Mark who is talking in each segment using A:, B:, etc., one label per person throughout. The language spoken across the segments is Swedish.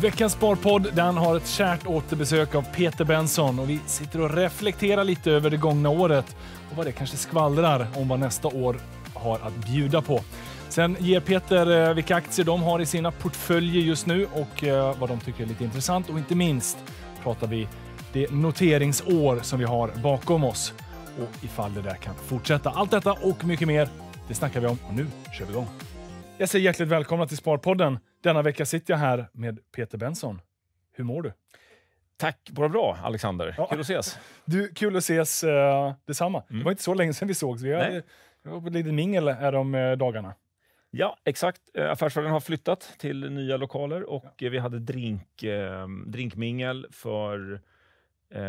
A: Veckans Sparpodd den har ett kärt återbesök av Peter Benson och vi sitter och reflekterar lite över det gångna året och vad det kanske skvallrar om vad nästa år har att bjuda på. Sen ger Peter eh, vilka aktier de har i sina portföljer just nu och eh, vad de tycker är lite intressant och inte minst pratar vi det noteringsår som vi har bakom oss och ifall det där kan fortsätta. Allt detta och mycket mer, det snackar vi om och nu kör vi igång. Jag säger hjärtligt välkomna till Sparpodden. Denna vecka sitter jag här med Peter Benson. Hur mår du? Tack, bara bra Alexander. Ja. Kul att ses. Du, kul att ses uh, detsamma. Mm. Det var inte så länge sedan vi sågs. Vi har, var på ett litet mingel härom uh, eh, dagarna.
B: Ja, exakt. Eh, affärsvärlden har flyttat till nya lokaler och ja. vi hade drink, eh, drinkmingel för eh,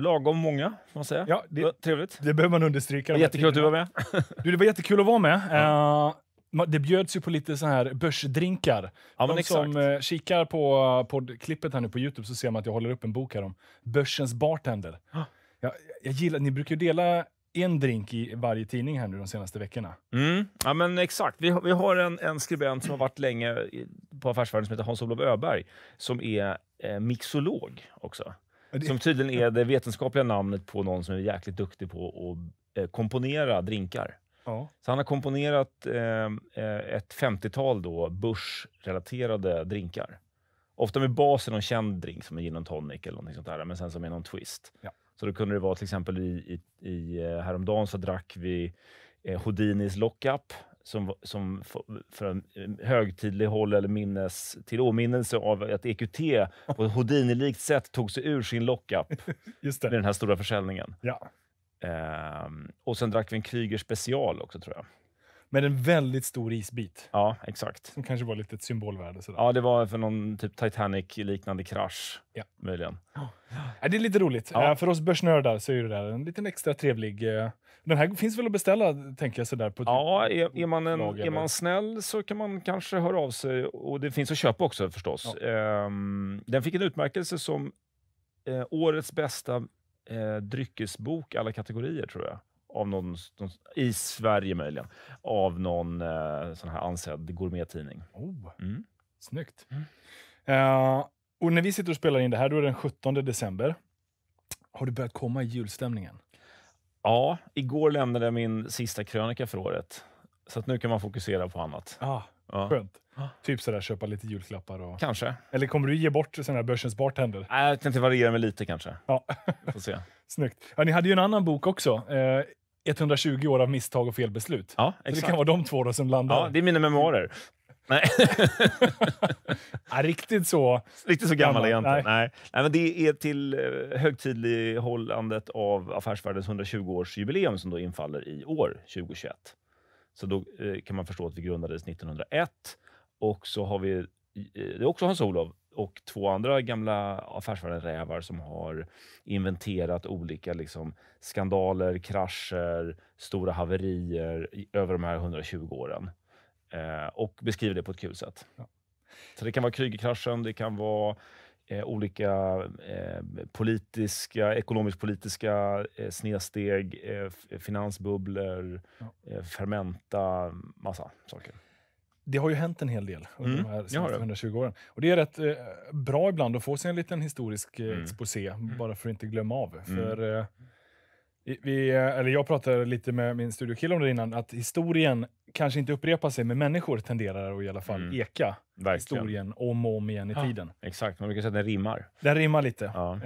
B: lagom
A: många, får man säga. Ja, det, det trevligt. Det behöver man understryka. jättekul att du var med. du, det var jättekul att vara med. Ja. Uh, det bjöds ju på lite så här börsdrinkar. Ja, De som eh, kikar på, på klippet här nu på Youtube så ser man att jag håller upp en bok här om börsens bartender. Ah. Jag, jag gillar, ni brukar ju dela en drink i varje tidning här nu de senaste veckorna. Mm.
B: Ja, men exakt. Vi har, vi har en, en skribent som har varit länge på Affärsvärlden som heter Hans-Olof Öberg, som är eh, mixolog också. Det... Som tydligen är det vetenskapliga namnet på någon som är jäkligt duktig på att eh, komponera drinkar. Ja. Så han har komponerat ehm, eh, ett 50-tal börsrelaterade drinkar. Ofta med bas i någon känd drink som en gin och tonic eller något sånt där, men sen som är någon twist. Ja. Så då kunde det vara till exempel i, i, i eh, häromdagen så drack vi eh, Houdinis lockup som, som för, för en eh, högtidlig håll eller minnes, till åminnelse av att EQT på ett Houdini-likt sätt tog sig ur sin lockup med den här stora försäljningen. Ja. Ehm, och sen drack vi en Krüger special också, tror jag.
A: Med en väldigt stor isbit. Ja, exakt. Som kanske var lite ett symbolvärde. Sådär.
B: Ja, det var för någon typ Titanic-liknande krasch. Ja. Möjligen. Ja, det är lite roligt. Ja. Eh, för
A: oss börsnördar så är det där en liten extra trevlig... Eh, den här finns väl att beställa, tänker jag. Sådär, på ja,
B: är, är man en, är man snäll så kan man kanske höra av sig. Och det finns att köpa också förstås. Ja. Ehm, den fick en utmärkelse som eh, årets bästa eh, dryckesbok alla kategorier, tror jag. Av någon, någon, I Sverige möjligen. Av någon eh, sån här ansedd gourmettidning.
A: Oh, mm. Snyggt. Mm. Uh, och när vi sitter och spelar in det här, då är det den 17 december. Har du börjat komma i julstämningen?
B: Ja, igår lämnade jag min sista krönika för året. Så nu kan man fokusera på annat. Ah, Ja. Skönt. Typ sådär köpa lite julklappar. Och... Kanske.
A: Eller kommer du ge bort sådana här börsens bartender?
B: Nej, jag tänkte variera mig lite kanske. Ja. Får se.
A: Snyggt. Ja, ni hade ju en annan bok också. Eh, 120 år av misstag och felbeslut. Ja, det kan vara de två då som landar. Ja, det är mina memoarer. Nej. ja, riktigt så Riktigt så gammal är jag inte. Nej.
B: Nej. men det är till eh, högtidlighållandet av Affärsvärldens 120-årsjubileum som då infaller i år, 2021. Så då eh, kan man förstå att vi grundades 1901. Och så har vi, eh, det är också hans olov och två andra gamla rävar som har inventerat olika liksom, skandaler, krascher, stora haverier över de här 120 åren. Eh, och beskriver det på ett kul sätt. Ja. Så det kan vara Krügerkraschen, det kan vara eh, olika eh, politiska, ekonomisk-politiska eh, snedsteg, eh, finansbubblor, ja. Eh, fermenta, massa saker.
A: Det har ju hänt en hel del under mm. de här senaste 120 åren. Och det är rätt eh, bra ibland att få sig en liten historisk eh, mm. exposé, mm. bara för att inte glömma av. Mm. För, vi, eller jag pratade lite med min studiokille om det innan, att historien kanske inte upprepa sig, men människor tenderar att i alla fall mm. eka Verkligen. historien om och om igen i ja. tiden. Exakt, man brukar säga att den rimmar. Den rimmar lite. Ja.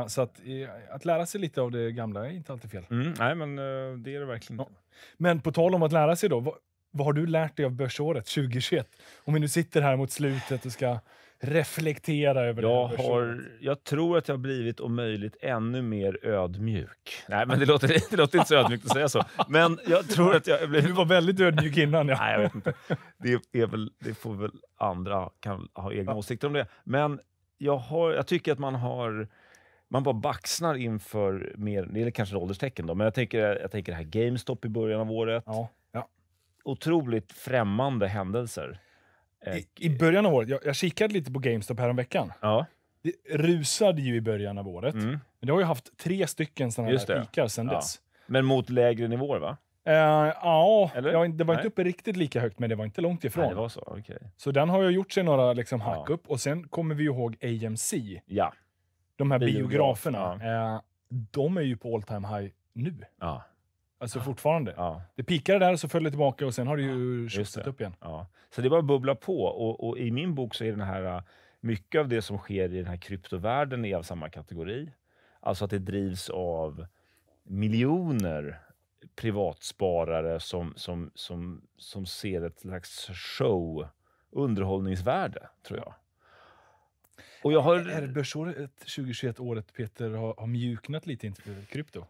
A: Uh, så att, uh, att lära sig lite av det gamla är inte alltid fel. Mm. nej, men uh, det är det verkligen ja. Men på tal om att lära sig då, vad, vad har du lärt dig av börsåret 2021? Om vi nu sitter här mot slutet och ska
B: reflektera över jag det. Har, jag tror att jag har blivit om möjligt ännu mer ödmjuk. Nej, men det låter, det låter inte så ödmjukt att säga så. Men jag tror att jag... Blivit... Du var väldigt ödmjuk innan. Ja. Nej, jag vet inte. Det, är väl, det får väl andra kan ha egna ja. åsikter om det. Men jag, har, jag tycker att man har... Man bara baxnar inför mer... Det är kanske ålderstecken, då, men jag tänker, jag tänker det här GameStop i början av året. Ja. ja.
A: Otroligt främmande händelser. I, eh, början av året, jag, jag kikade lite på GameStop häromveckan. Ja. Det rusade ju i början av året, mm. men det har ju haft tre stycken sådana här peakar sedan ja. dess. Men mot lägre nivåer, va? Uh, ja, det var Nej. inte uppe riktigt lika högt, men det var inte långt ifrån. Nej, det var så, okay. så den har ju gjort sig några liksom, hack ja. upp. Och sen kommer vi ihåg AMC. Ja. De här Biograf. biograferna. Ja. Uh, de är ju på all time high nu. Ja. Alltså fortfarande. Ja. Det pikade där så föll tillbaka och sen har det ju tjusat upp igen. Ja. Så det bara bubblar på och, och, i min bok så är den här, äh,
B: mycket av det som sker i den här kryptovärlden är av samma kategori. Alltså att det drivs av miljoner privatsparare som, som, som, som ser ett slags show, underhållningsvärde, tror jag.
A: Och jag har... Är börsåret 2021 året, Peter, har, har mjuknat lite inför krypto?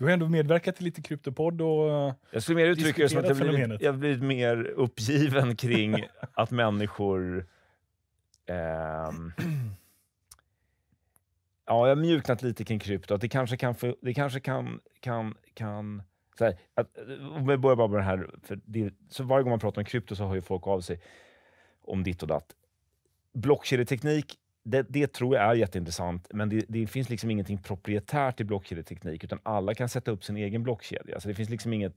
A: Du har ändå medverkat till lite kryptopodd och eh, Jag skulle mer uttrycka det som att jag blivit,
B: jag blivit mer uppgiven kring att människor... Eh, ja, jag har mjuknat lite kring krypto. Att det kanske kan... Det kanske kan, kan, kan så här, att, om vi börjar bara med det här. För det, så varje gång man pratar om krypto så hör ju folk av sig om ditt och datt. Blockkedjeteknik det, det, tror jag är jätteintressant, men det, det finns liksom ingenting proprietärt i blockkedjeteknik, utan alla kan sätta upp sin egen blockkedja. Så det finns liksom inget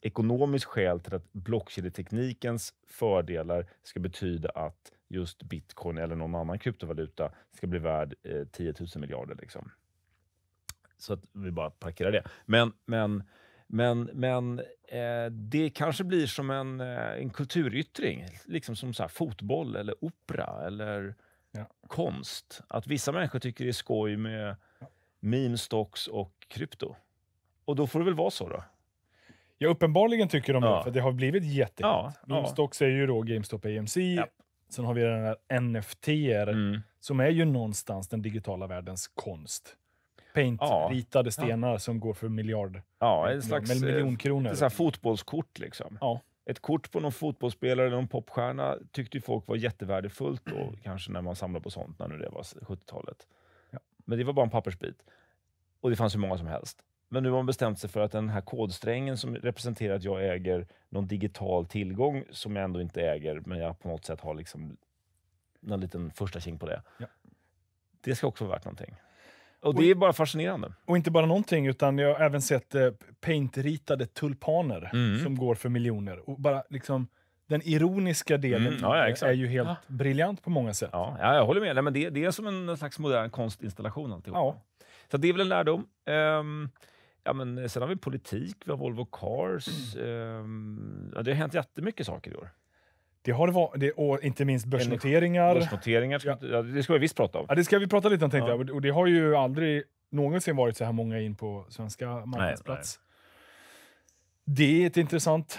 B: ekonomiskt skäl till att blockkedjeteknikens fördelar ska betyda att just bitcoin eller någon annan kryptovaluta ska bli värd eh, 10 000 miljarder. Liksom. Så att vi bara parkerar det. Men, men, men, men eh, det kanske blir som en, eh, en kulturyttring, liksom som så fotboll eller opera eller ja. konst. Att vissa människor tycker det är skoj med ja. meme, stocks och krypto.
A: Och då får det väl vara så då? Ja, uppenbarligen tycker de ja. det, för det har blivit jättehett. Ja, meme, stocks är ju då GameStop AMC. Ja. Sen har vi den här NFT, mm. som är ju någonstans den digitala världens konst paint-ritade stenar ja. som går för miljard, ja, en slags, miljonkronor. Lite så fotbollskort liksom.
B: Ja ett kort på någon fotbollsspelare eller någon popstjärna tyckte folk var jättevärdefullt då, mm. kanske när man samlade på sånt, när det var 70-talet. Ja. Men det var bara en pappersbit. Och det fanns hur många som helst. Men nu har man bestämt sig för att den här kodsträngen som representerar att jag äger någon digital tillgång som jag ändå inte äger, men jag på något sätt har liksom en liten första king på det.
A: Ja. Det ska också vara värt någonting. Och det är bara fascinerande. Och inte bara någonting, utan jag har även sett eh, paintritade tulpaner mm. som går för miljoner. Och bara liksom den ironiska delen mm, ja, ja, är ju helt ja. Ah. briljant på många sätt. Ja,
B: jag håller med. Nej, men det, det, är som en slags modern konstinstallation alltihop. Ja. Så det är väl en lärdom. Um, ja, men sen har vi politik, vi har Volvo Cars. Mm. Um, det
A: har hänt jättemycket saker i år. Det har det varit, och inte minst börsnoteringar. börsnoteringar
B: ska, ja. det ska vi visst prata om. Ja, det ska vi prata lite om tänkte ja. jag.
A: Och det har ju aldrig någonsin varit så här många in på svenska marknadsplats. Nej, nej. Det är ett intressant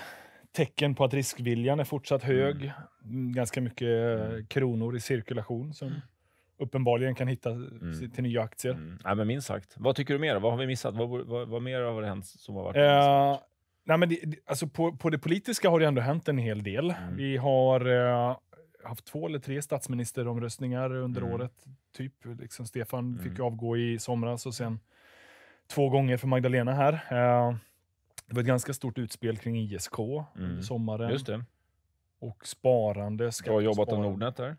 A: tecken på att riskviljan är fortsatt hög. Mm. mm ganska mycket mm. kronor i cirkulation som mm. uppenbarligen kan hitta mm. till nya aktier. Mm.
B: Ja, men minst sagt. Vad tycker du mer? Vad har vi missat? Vad, vad, vad mer har det hänt som har varit? Eh,
A: Nej, men det, alltså på, på det politiska har det ändå hänt en hel del. Mm. Vi har eh, haft två eller tre statsministeromröstningar under mm. året. Typ, liksom Stefan mm. fick avgå i somras och sen två gånger för Magdalena här. Eh, det var ett ganska stort utspel kring ISK under mm. sommaren. Just det. Och sparande. Du har jobbat av Nordnet där.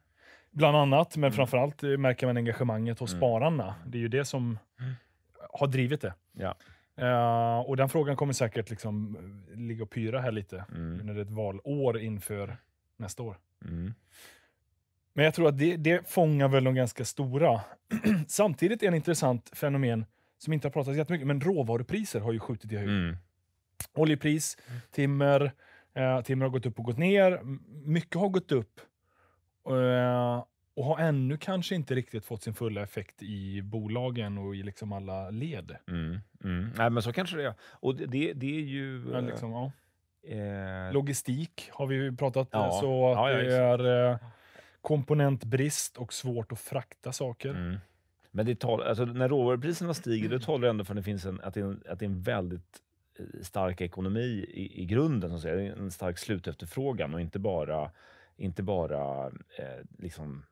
A: Bland annat, men mm. framför allt eh, märker man engagemanget hos mm. spararna. Det är ju det som har drivit det. Ja. Uh, och den frågan kommer säkert liksom eh, ligga och pyra här lite mm. när det är ett valår inför nästa år. Mm. Men jag tror att det, det fångar väl de ganska stora. Samtidigt är det intressant fenomen som inte har pratats jättemycket men råvarupriser har ju skjutit i höjden. Mm. Oljepris, mm. timmer, eh, timmer har gått upp och gått ner. Mycket har gått upp. Uh, och har ännu kanske inte riktigt fått sin fulla effekt i bolagen och i liksom alla led. Mm,
B: mm. Nej, men så kanske det är. Och det, det är ju... Ja, eh, liksom,
A: ja. eh... Logistik har vi ju pratat ja. så att det är eh, komponentbrist och svårt att frakta saker. Mm.
B: Men det tal, alltså, när råvarupriserna stiger, då talar det ändå för att det finns en, att det är en, att det är en väldigt eh, stark ekonomi i, i grunden, så att säga. en stark slutefterfrågan och inte bara, inte bara eh, liksom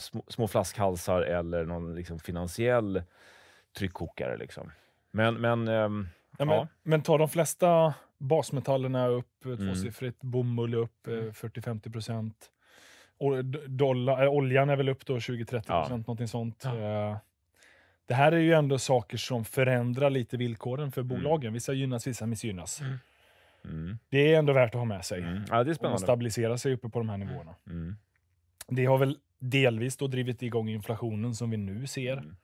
B: små, små flaskhalsar eller någon liksom, finansiell tryckkokare. Liksom. Men, men, ähm, ja, men, ja.
A: men tar de flesta basmetallerna upp eh, mm. tvåsiffrigt, mm. bomull upp eh, mm. 40-50 procent. Dollar, eh, oljan är väl upp 20-30 ja. någonting sånt. Ja. Det här är ju ändå saker som förändrar lite villkoren för mm. bolagen. Mm. Vissa gynnas, vissa missgynnas. Mm. mm. Det är ändå värt att ha med sig. Mm. Ja, det är spännande. Och man stabiliserar sig uppe på de här nivåerna. Det har väl delvis då drivit igång inflationen som vi nu ser. Mm.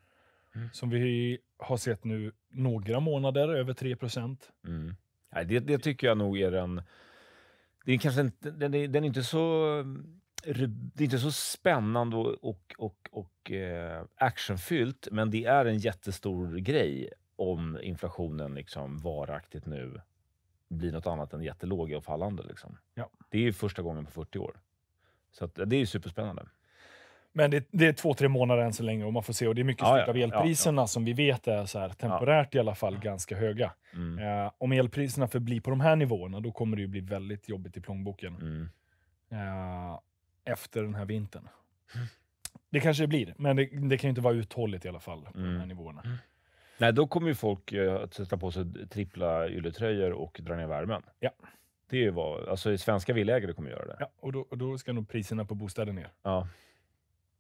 A: Mm. Som vi har sett nu några månader, över 3 procent.
B: Mm. det, det, tycker jag nog är den... Det är kanske inte, den, är, den är inte så... Det är inte så spännande och, och, och, eh, actionfyllt, men det är en jättestor grej om inflationen liksom varaktigt nu blir något annat än jättelåg och fallande. Liksom. Ja. Det är första gången på 40 år. Så att, det är superspännande.
A: Men det, det, är två, tre månader än så länge och man får se. Och det är mycket ja, styrt av elpriserna ja, ja. som vi vet är så här, temporärt i alla fall ganska höga. Mm. Eh, om elpriserna förblir på de här nivåerna, då kommer det ju bli väldigt jobbigt i plånboken mm. eh, efter den här vintern. Mm. Det kanske det blir, men det, det, kan ju inte vara uthålligt i alla fall på de här mm. nivåerna. Mm.
B: Nej, då kommer ju folk eh, att sätta på sig trippla ylletröjor och dra ner värmen. Ja.
A: Det är ju vad, alltså svenska villägare kommer göra det. Ja, och då, och då ska nog priserna på bostäder ner. Ja.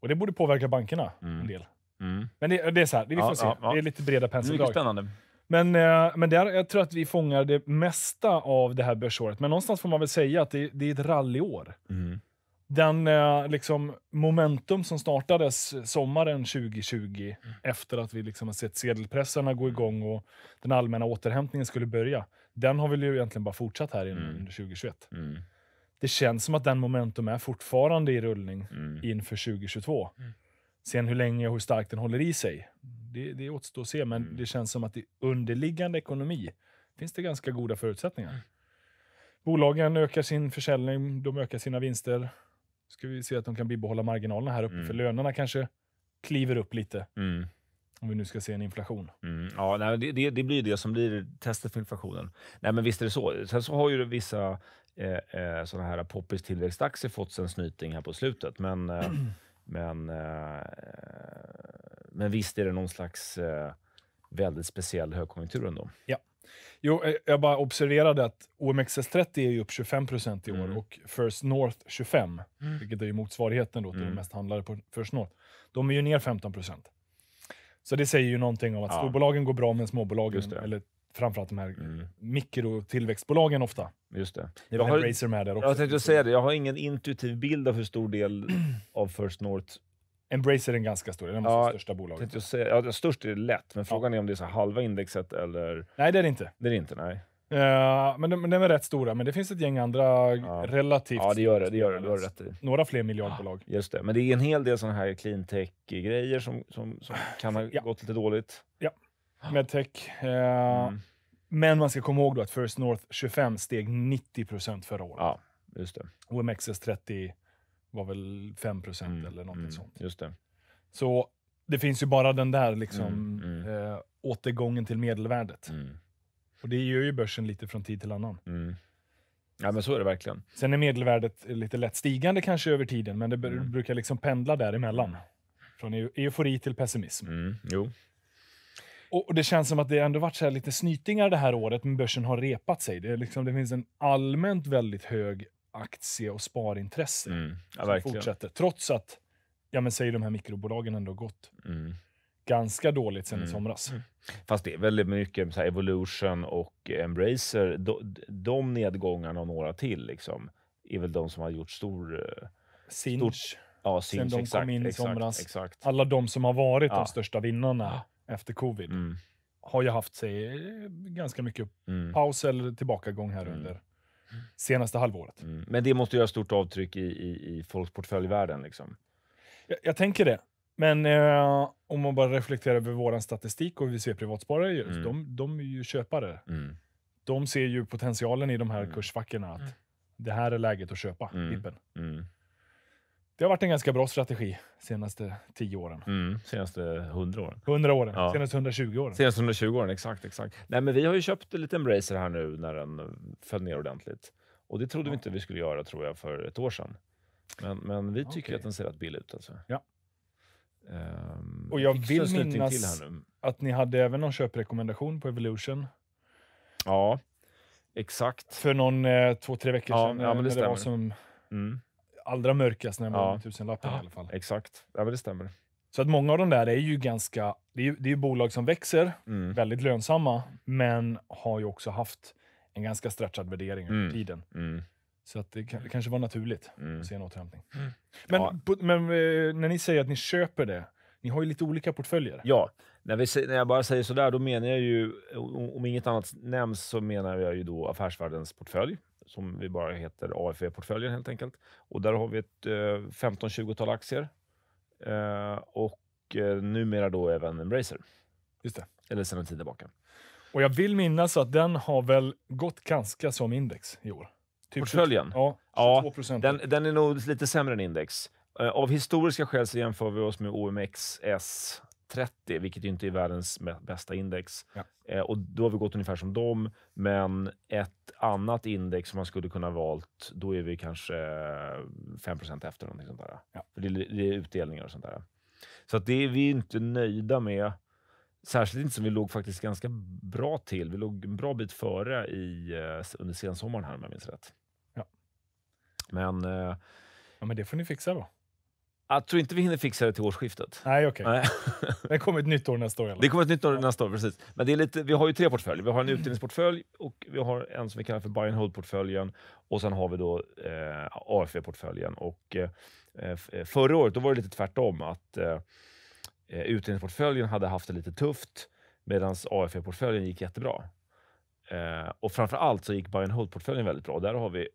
A: Och det borde påverka bankerna mm. en del. Mm. Men det, det, är så här, vi får se. Ja, ja. Det är lite breda penseldrag. spännande. Men, eh, men där, jag tror att vi fångar det mesta av det här börsåret. Men någonstans får man väl säga att det, det är ett rallyår. Mm. Den eh, liksom, momentum som startades sommaren 2020 mm. efter att vi liksom har sett sedelpressarna gå igång och den allmänna återhämtningen skulle börja. Den har väl ju egentligen bara fortsatt här mm. under 2021 det känns som att den momentum är fortfarande i rullning mm. inför 2022. Mm. Sen hur länge och hur starkt den håller i sig, det, det återstår att se. Men mm. det känns som att i underliggande ekonomi finns det ganska goda förutsättningar. Mm. Bolagen ökar sin försäljning, de ökar sina vinster. Ska vi se att de kan bibehålla marginalerna här uppe, för mm. lönerna kanske kliver upp lite. Mm. Om vi nu ska se en inflation. Mm,
B: ja, nej, det, det, blir det som blir testet för inflationen. Nej, men visst är det så. Sen så har ju vissa eh, eh sådana här poppis tillväxtaktier fått sig en snyting här på slutet. Men, eh, men, eh, men visst är det någon slags eh, väldigt speciell högkonjunktur ändå.
A: Ja. Jo, jag bara observerade att OMXS30 är ju upp 25 i år mm. och First North 25, mm. vilket är ju motsvarigheten då till mm. de mest handlade på First North. De är ju ner 15 Så det säger ju någonting om att ja. storbolagen går bra, men småbolagen, eller framförallt de här mm. mikrotillväxtbolagen ofta. Just det. Det var Embracer med där också. Jag tänkte
B: säga det, jag har ingen intuitiv bild av hur stor del av First North Embracer är en ganska stor del, de ja, största bolagen. Säga, ja, störst är det lätt, men frågan ja. är om det är så halva indexet eller... Nej, det är det inte. Det är det inte, nej.
A: Uh, men de, de, är rätt stora, men det finns ett gäng andra ja. relativt Ja, det gör det. det, gör det. Du har rätt i. Några fler miljardbolag.
B: Ja, just det. Men det är en hel del sådana här cleantech-grejer som, som, som kan ha ja. gått lite dåligt.
A: Ja medtech. Eh, mm. Men man ska komma ihåg då att First North 25 steg 90 förra året. Ja, just det. OMXS 30 var väl 5 mm, eller något mm, sånt. Just det. Så det finns ju bara den där liksom, mm, mm. eh, återgången till medelvärdet. Mm. Och det gör ju börsen lite från tid till annan.
B: Ja, men så är det verkligen.
A: Sen är medelvärdet lite lätt stigande kanske över tiden, men det brukar liksom pendla däremellan. Från eufori till pessimism. Mm, jo. Och, det känns som att det ändå varit så lite snytingar det här året, men börsen har repat sig. Det, är liksom, det finns en allmänt väldigt hög aktie och sparintresse mm. ja, som fortsätter. Trots att, ja men säger de här mikrobolagen ändå gått mm. ganska dåligt sen mm. i somras. Mm.
B: Fast det är väldigt mycket så Evolution och Embracer. De, de nedgångarna och några till liksom, är väl de som har gjort stor... Eh, Sinch. ja, Sinch, sen de exakt, kom in i somras. Exakt.
A: Alla de som har varit ja. de största vinnarna efter covid, mm. har ju haft sig eh, ganska mycket mm. paus eller tillbakagång här mm. under senaste halvåret. Mm.
B: Men det måste göra stort avtryck i, i, i folks portföljvärden. Liksom.
A: Jag, jag tänker det. Men eh, om man bara reflekterar över vår statistik och hur vi ser privatsparare, just, mm. de, de är ju köpare. Mm. De ser ju potentialen i de här mm. kursfackorna. Att mm. det här är läget att köpa, mm. Det har varit en ganska bra strategi senaste 10 åren. Mm, senaste 100 åren. 100 åren. Ja. Senaste 120 åren. Senaste
B: 120 åren, exakt. exakt. Nej, men vi har ju köpt en liten Bracer här nu när den föll ner ordentligt. Och det trodde ja. vi inte vi skulle göra tror jag för ett år sedan. Men, men vi tycker okay. att den ser rätt billig ut. Alltså.
A: Ja. Um, och jag vill minnas att ni hade även någon köprekommendation på Evolution. Ja, exakt. För någon eh, två, tre veckor ja, sedan. Ja, men eh, det, det var som... Mm allra mörkast när man ja. tusenlappen ja, i alla fall. Exakt, ja, det stämmer. Så att många av de där är ju ganska, det är, ju, det är bolag som växer, mm. väldigt lönsamma, men har ju också haft en ganska stretchad värdering under mm. tiden. Mm. Så att det, det, kanske var naturligt att mm. se en återhämtning. Mm. Men, ja. på, men, eh, när ni säger att ni köper det, ni har ju lite olika portföljer.
B: Ja, när, vi, när jag bara säger sådär, då menar jag ju, om inget annat nämns, så menar jag ju då Affärsvärldens portfölj som vi bara heter AFV-portföljen helt enkelt. Och där har vi ett eh, 15-20-tal aktier eh, och eh, numera då även Embracer. Just det. Eller sedan en tid tillbaka.
A: Och jag vill minnas att den har väl gått ganska som index i år.
B: Typ portföljen? Ja, 22%. ja den, den är nog lite sämre än index. Eh, av historiska skäl så jämför vi oss med OMXS 30, vilket inte är världens bästa index. Ja. Eh, och då har vi gått ungefär som dem, men ett annat index som man skulle kunna valt, då är vi kanske 5 efter någonting sånt där. Ja. För det, det, är utdelningar och sånt där. Så att det är vi inte nöjda med. Särskilt inte som vi låg faktiskt ganska bra till. Vi låg en bra bit före i, eh, under sensommaren här om jag minns rätt. Ja. Men, eh, ja, men det får ni fixa då. Jag tror inte vi hinner fixa det till årsskiftet. Nej, okej. Okay. det kommer
A: ett nytt år nästa år? Eller? Det kommer ett nytt år nästa år, precis.
B: Men det är lite, vi har ju tre portföljer. Vi har en utdelningsportfölj och vi har en som vi kallar för buy and hold-portföljen. Och sen har vi då eh, AFV-portföljen. Och eh, eh, förra året då var det lite tvärtom. Att eh, eh utdelningsportföljen hade haft det lite tufft medan AFV-portföljen gick jättebra. Eh, och framför allt så gick buy and hold-portföljen väldigt bra. Där har vi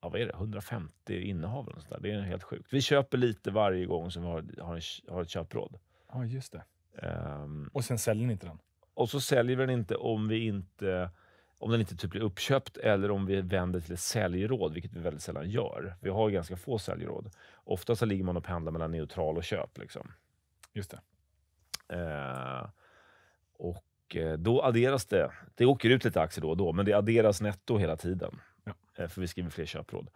B: ja, vad är det, 150 innehav eller sånt där. Det är helt sjukt. Vi köper lite varje gång som vi har, har, en, har ett köpråd. Ja, just det. Um, och sen
A: säljer ni inte den?
B: Och så säljer vi den inte om vi inte om den inte typ blir uppköpt eller om vi vänder till ett säljråd, vilket vi väldigt sällan gör. Vi har ganska få säljråd. Ofta så ligger man och pendlar mellan neutral och köp. Liksom. Just det. Uh, och eh, då adderas det. Det åker ut lite aktier då och då, men det adderas netto hela tiden. Ja. Eh, för vi skriver fler köpråd.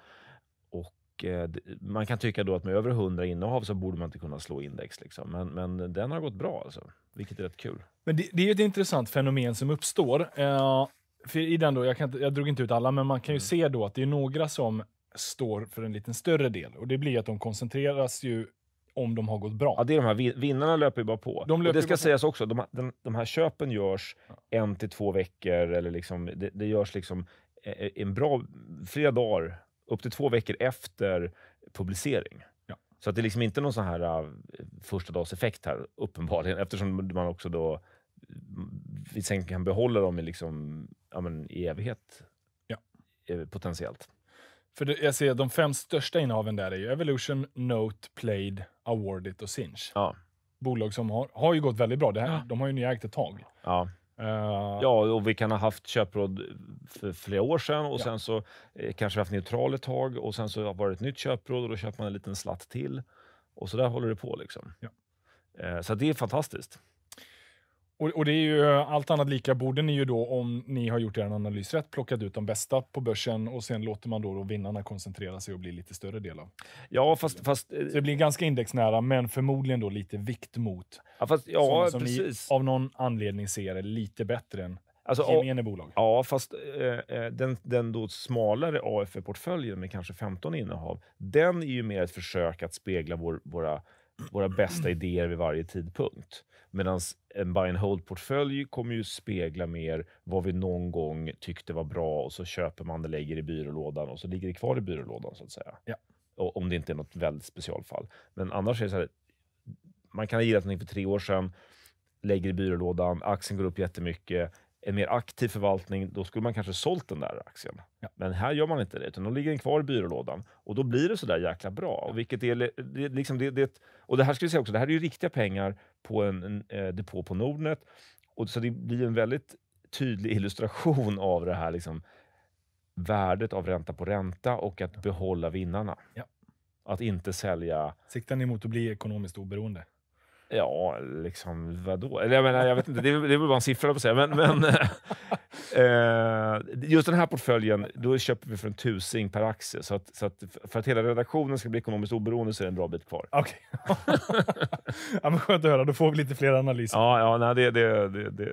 B: Och eh, man kan tycka då att med över 100 innehav så borde man inte kunna slå index. Liksom. Men, men den har gått bra, alltså, vilket är rätt kul.
A: Men det, det är ett intressant fenomen som uppstår. Eh, för i den då, jag, kan, jag drog inte ut alla, men man kan ju mm. se då att det är några som står för en liten större del. Och Det blir att de koncentreras ju om de har gått bra.
B: Ja, det är de här vinnarna löper ju bara på. De det ska sägas på. också, de, de,
A: de, här köpen
B: görs ja. en till två veckor. Eller liksom, det, det görs liksom en bra flera dagar, upp till två veckor efter publicering. Ja. Så att det är liksom inte någon sån här äh, första dags effekt här, uppenbarligen, eftersom man också då vi sen kan behålla dem i, liksom, ja, men, i evighet, ja. Eh, potentiellt.
A: För det, jag ser de fem största innehaven där är ju Evolution, Note, Played, Awardit och Sinch. Ja. Bolag som har, har ju gått väldigt bra. Det här, ja. De har ju ägt ett tag.
B: Ja. Uh, ja, och vi kan ha haft köpråd för flera år sedan och ja. sen så eh, kanske vi haft neutral ett tag och sen så har det ett nytt köpråd och då köper man en liten slatt till. Och så där håller det på. liksom. Ja. Eh, så det är fantastiskt.
A: Och, och, det är ju allt annat lika, borde ni ju då, om ni har gjort er analys rätt, plockat ut de bästa på börsen och sen låter man då, då vinnarna koncentrera sig och bli lite större del av. Ja, fast... fast eh, Så det blir ganska indexnära, men förmodligen då lite vikt mot ja, fast, ja, som precis. ni av någon anledning ser är lite bättre än Alltså, gemene bolag.
B: Ja, fast eh, eh den, den då smalare AFE-portföljen med kanske 15 innehav, den är ju mer ett försök att spegla vår, våra, våra bästa idéer vid varje tidpunkt. Medan en buy and hold-portfölj kommer ju spegla mer vad vi någon gång tyckte var bra och så köper man det, lägger i byrålådan och så ligger det kvar i byrålådan så att säga. Ja. Och, om det inte är något väldigt specialfall. Men annars är det så här, man kan ha gillat någonting för tre år sedan, lägger i byrålådan, aktien går upp jättemycket, en mer aktiv förvaltning, då skulle man kanske sålt den där aktien. Ja. Men här gör man inte det, utan då ligger den kvar i byrålådan och då blir det sådär jäkla bra. Och, vilket är, det, liksom det, det, och det här ska vi säga också, det här är ju riktiga pengar på en, en eh, depå på Nordnet. Och, så det blir en väldigt tydlig illustration av det här liksom, värdet av ränta på ränta och att behålla vinnarna. Ja. Att inte sälja...
A: Siktar ni mot att bli ekonomiskt oberoende?
B: Ja, liksom vadå? Eller jag menar, jag vet inte, det
A: är, det är väl bara en siffra
B: på säga. Men, men eh, just den här portföljen, då köper vi för en tusing per aktie. Så att, så att för att hela redaktionen ska bli ekonomiskt oberoende så är det en bra bit kvar. Okay.
A: ja, men skönt att höra, då får vi lite fler analyser. Ja,
B: ja nej, det, det, det, det,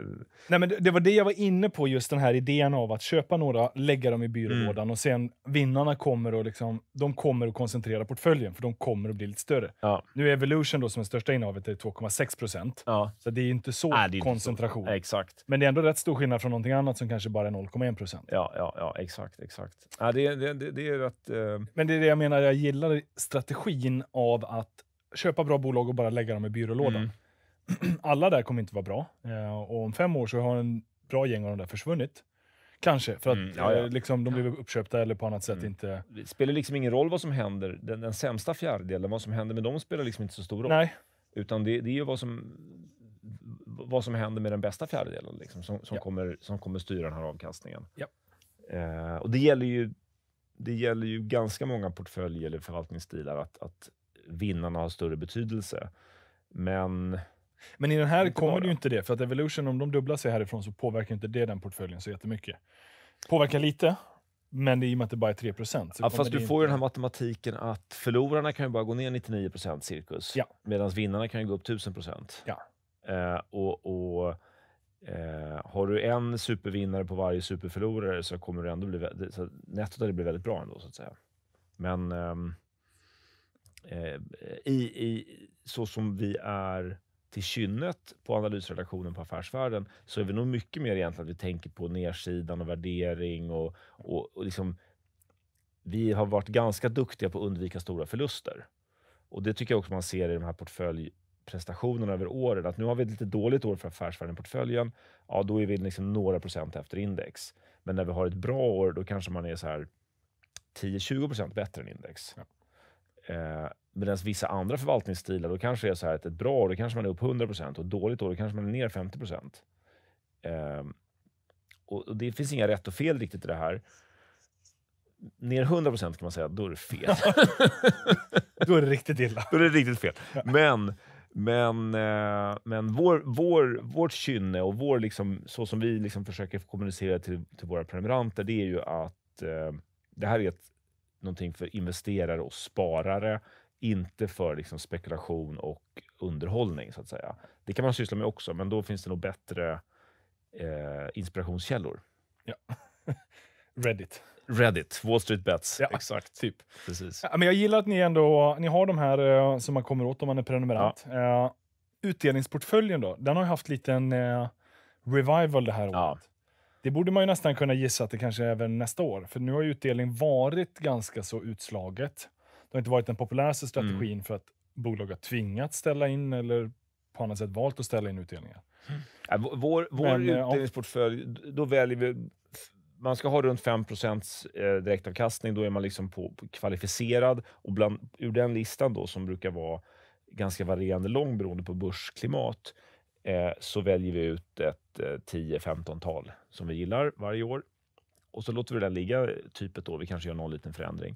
A: Nej, men det var det jag var inne på, just den här idén av att köpa några, lägga dem i byrålådan mm. och sen vinnarna kommer och liksom, de kommer att koncentrera portföljen, för de kommer att bli lite större. Ja. Nu är Evolution, då, som är största innehavet, 2,6 procent. Ja. Så det är inte så Nej, är inte koncentration. Så. Exakt. Men det är ändå rätt stor skillnad från någonting annat som kanske bara är 0,1 procent. Ja, ja, ja, exakt. exakt. Ja, det, det, det, det är rätt... Uh... Men det är det jag menar, jag gillar strategin av att köpa bra bolag och bara lägga dem i byrålådan. Mm. Alla där kommer inte vara bra. Eh, och om fem år så har en bra gäng av de där försvunnit. Kanske, för att mm, ja, ja. Eh, liksom, de blev uppköpta eller på annat sätt mm. inte...
B: Det spelar liksom ingen roll vad som händer. Den, den sämsta fjärdedelen, vad som händer med dem spelar liksom inte så stor roll. Nej, utan det, det är ju vad som, vad som händer med den bästa fjärdedelen liksom, som, som, ja. kommer, som kommer styra den här avkastningen. Ja. Eh, och det gäller, ju, det gäller ju ganska många portföljer eller förvaltningsstilar att, att vinnarna har större
A: betydelse.
B: Men...
A: Men i den här kommer bara. det ju inte det, för att Evolution, om de dubblar sig härifrån så påverkar inte det den portföljen så jättemycket. Påverkar lite, men i och med att det bara är 3 procent. Ja, fast du får ju
B: den här matematiken att förlorarna kan ju bara gå ner 99 procent cirkus. Ja. Medan vinnarna kan ju gå upp 1000 procent. Ja. Eh, och, och eh, har du en supervinnare på varje superförlorare så kommer du ändå bli... Så nettot hade blivit väldigt bra ändå, så att säga. Men ehm, eh, i, i, så som vi är till kynnet på analysrelationen på Affärsvärlden så är vi nog mycket mer egentligen att vi tänker på nedsidan och värdering och, och, och liksom, vi har varit ganska duktiga på att undvika stora förluster. Och det tycker jag också man ser i de här portföljprestationerna över åren. Att nu har vi ett lite dåligt år för affärsvärden-portföljen. Ja, då är vi liksom några procent efter index. Men när vi har ett bra år, då kanske man är så här 10-20 procent bättre än index. Ja. Eh, Medan vissa andra förvaltningsstilar, då kanske det är så här att ett bra år, då kanske man är upp 100 och ett dåligt år, då kanske man är ner 50 Eh, och, det finns inga rätt och fel riktigt i det här. Ner 100 kan man säga, då är det fel. då är det riktigt illa. Då är det riktigt fel. Men, men, eh, men vår, vår, vårt kynne och vår liksom, så som vi liksom försöker kommunicera till, till våra prenumeranter, det är ju att eh, det här är ett någonting för investerare och sparare, inte för liksom spekulation och underhållning så att säga. Det kan man syssla med också, men då finns det nog bättre eh, inspirationskällor. Ja. Reddit. Reddit, Wall Street
A: Bets. Ja, Exakt. Typ. Precis. Ja, men jag gillar att ni ändå ni har de här eh, som man kommer åt om man är prenumerant. Ja. Eh, utdelningsportföljen då, den har ju haft lite en eh, revival det här året. Det borde man ju nästan kunna gissa att det kanske är även nästa år, för nu har ju utdelning varit ganska så utslaget. Det har inte varit den populäraste mm. strategin mm. för att bolag har tvingats ställa in eller på annat sätt valt att ställa in utdelningar. Mm. vår vår Men, eh,
B: utdelningsportfölj, då väljer vi... Man ska ha runt 5 eh, direktavkastning, då är man liksom på, på kvalificerad. Och bland, ur den listan då, som brukar vara ganska varierande lång beroende på börsklimat, Eh, så väljer vi ut ett 10-15-tal eh, som vi gillar varje år och så låter vi den ligga typ ett år. Vi kanske gör någon liten förändring.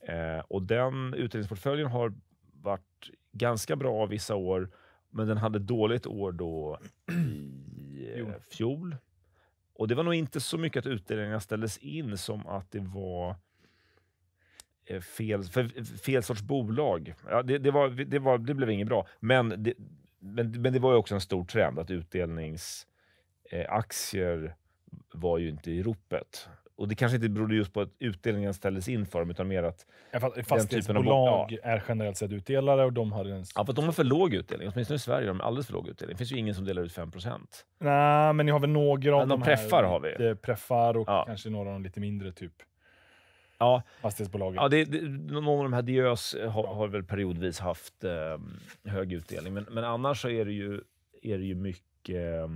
B: Eh, och den utdelningsportföljen har varit ganska bra vissa år, men den hade dåligt år då i fjol. Och det var nog inte så mycket att utdelningarna ställdes in som att det var fel, fel sorts bolag. Ja, det, det, var, det, var, det blev inget bra, men det, men, men det var ju också en stor trend att utdelningsaktier eh, var ju inte i ropet. Och det kanske inte berodde just på att utdelningen ställdes in för dem, utan mer att... fastighetsbolag
A: ja. är generellt sett utdelare och de har en...
B: Ja, för de har för låg utdelning. Åtminstone i Sverige har de alldeles för låg utdelning. Det finns ju ingen som delar ut 5
A: Nej, men ni har väl några av men de, de här... Preffar har vi. Preffar och ja. kanske några av de lite mindre, typ ja. fastighetsbolagen. Ja,
B: det, det, någon av de här Diös har, har väl periodvis haft eh, hög utdelning, men, men annars så är det ju, är det ju mycket... Eh,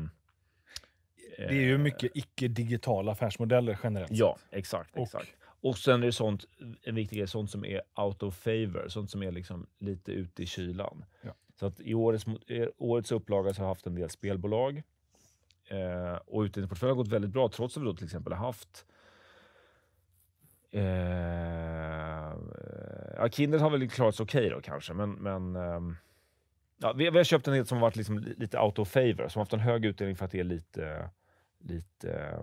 A: det är ju eh, mycket icke-digitala affärsmodeller generellt Ja, sett. exakt. Och, exakt.
B: och sen är det sånt, en viktig grej, sånt som är out of favor, sånt som är liksom lite ute i kylan. Ja. Så att i årets, årets upplaga så har jag haft en del spelbolag eh, och utdelningsportföljen har gått väldigt bra trots att vi då till exempel har haft Eh, ja, Kindred har väl klarat sig okej okay då kanske, men... men eh, ja, vi, vi, har köpt en del som varit liksom lite out of favor, som haft en hög utdelning för att det är lite... lite eh,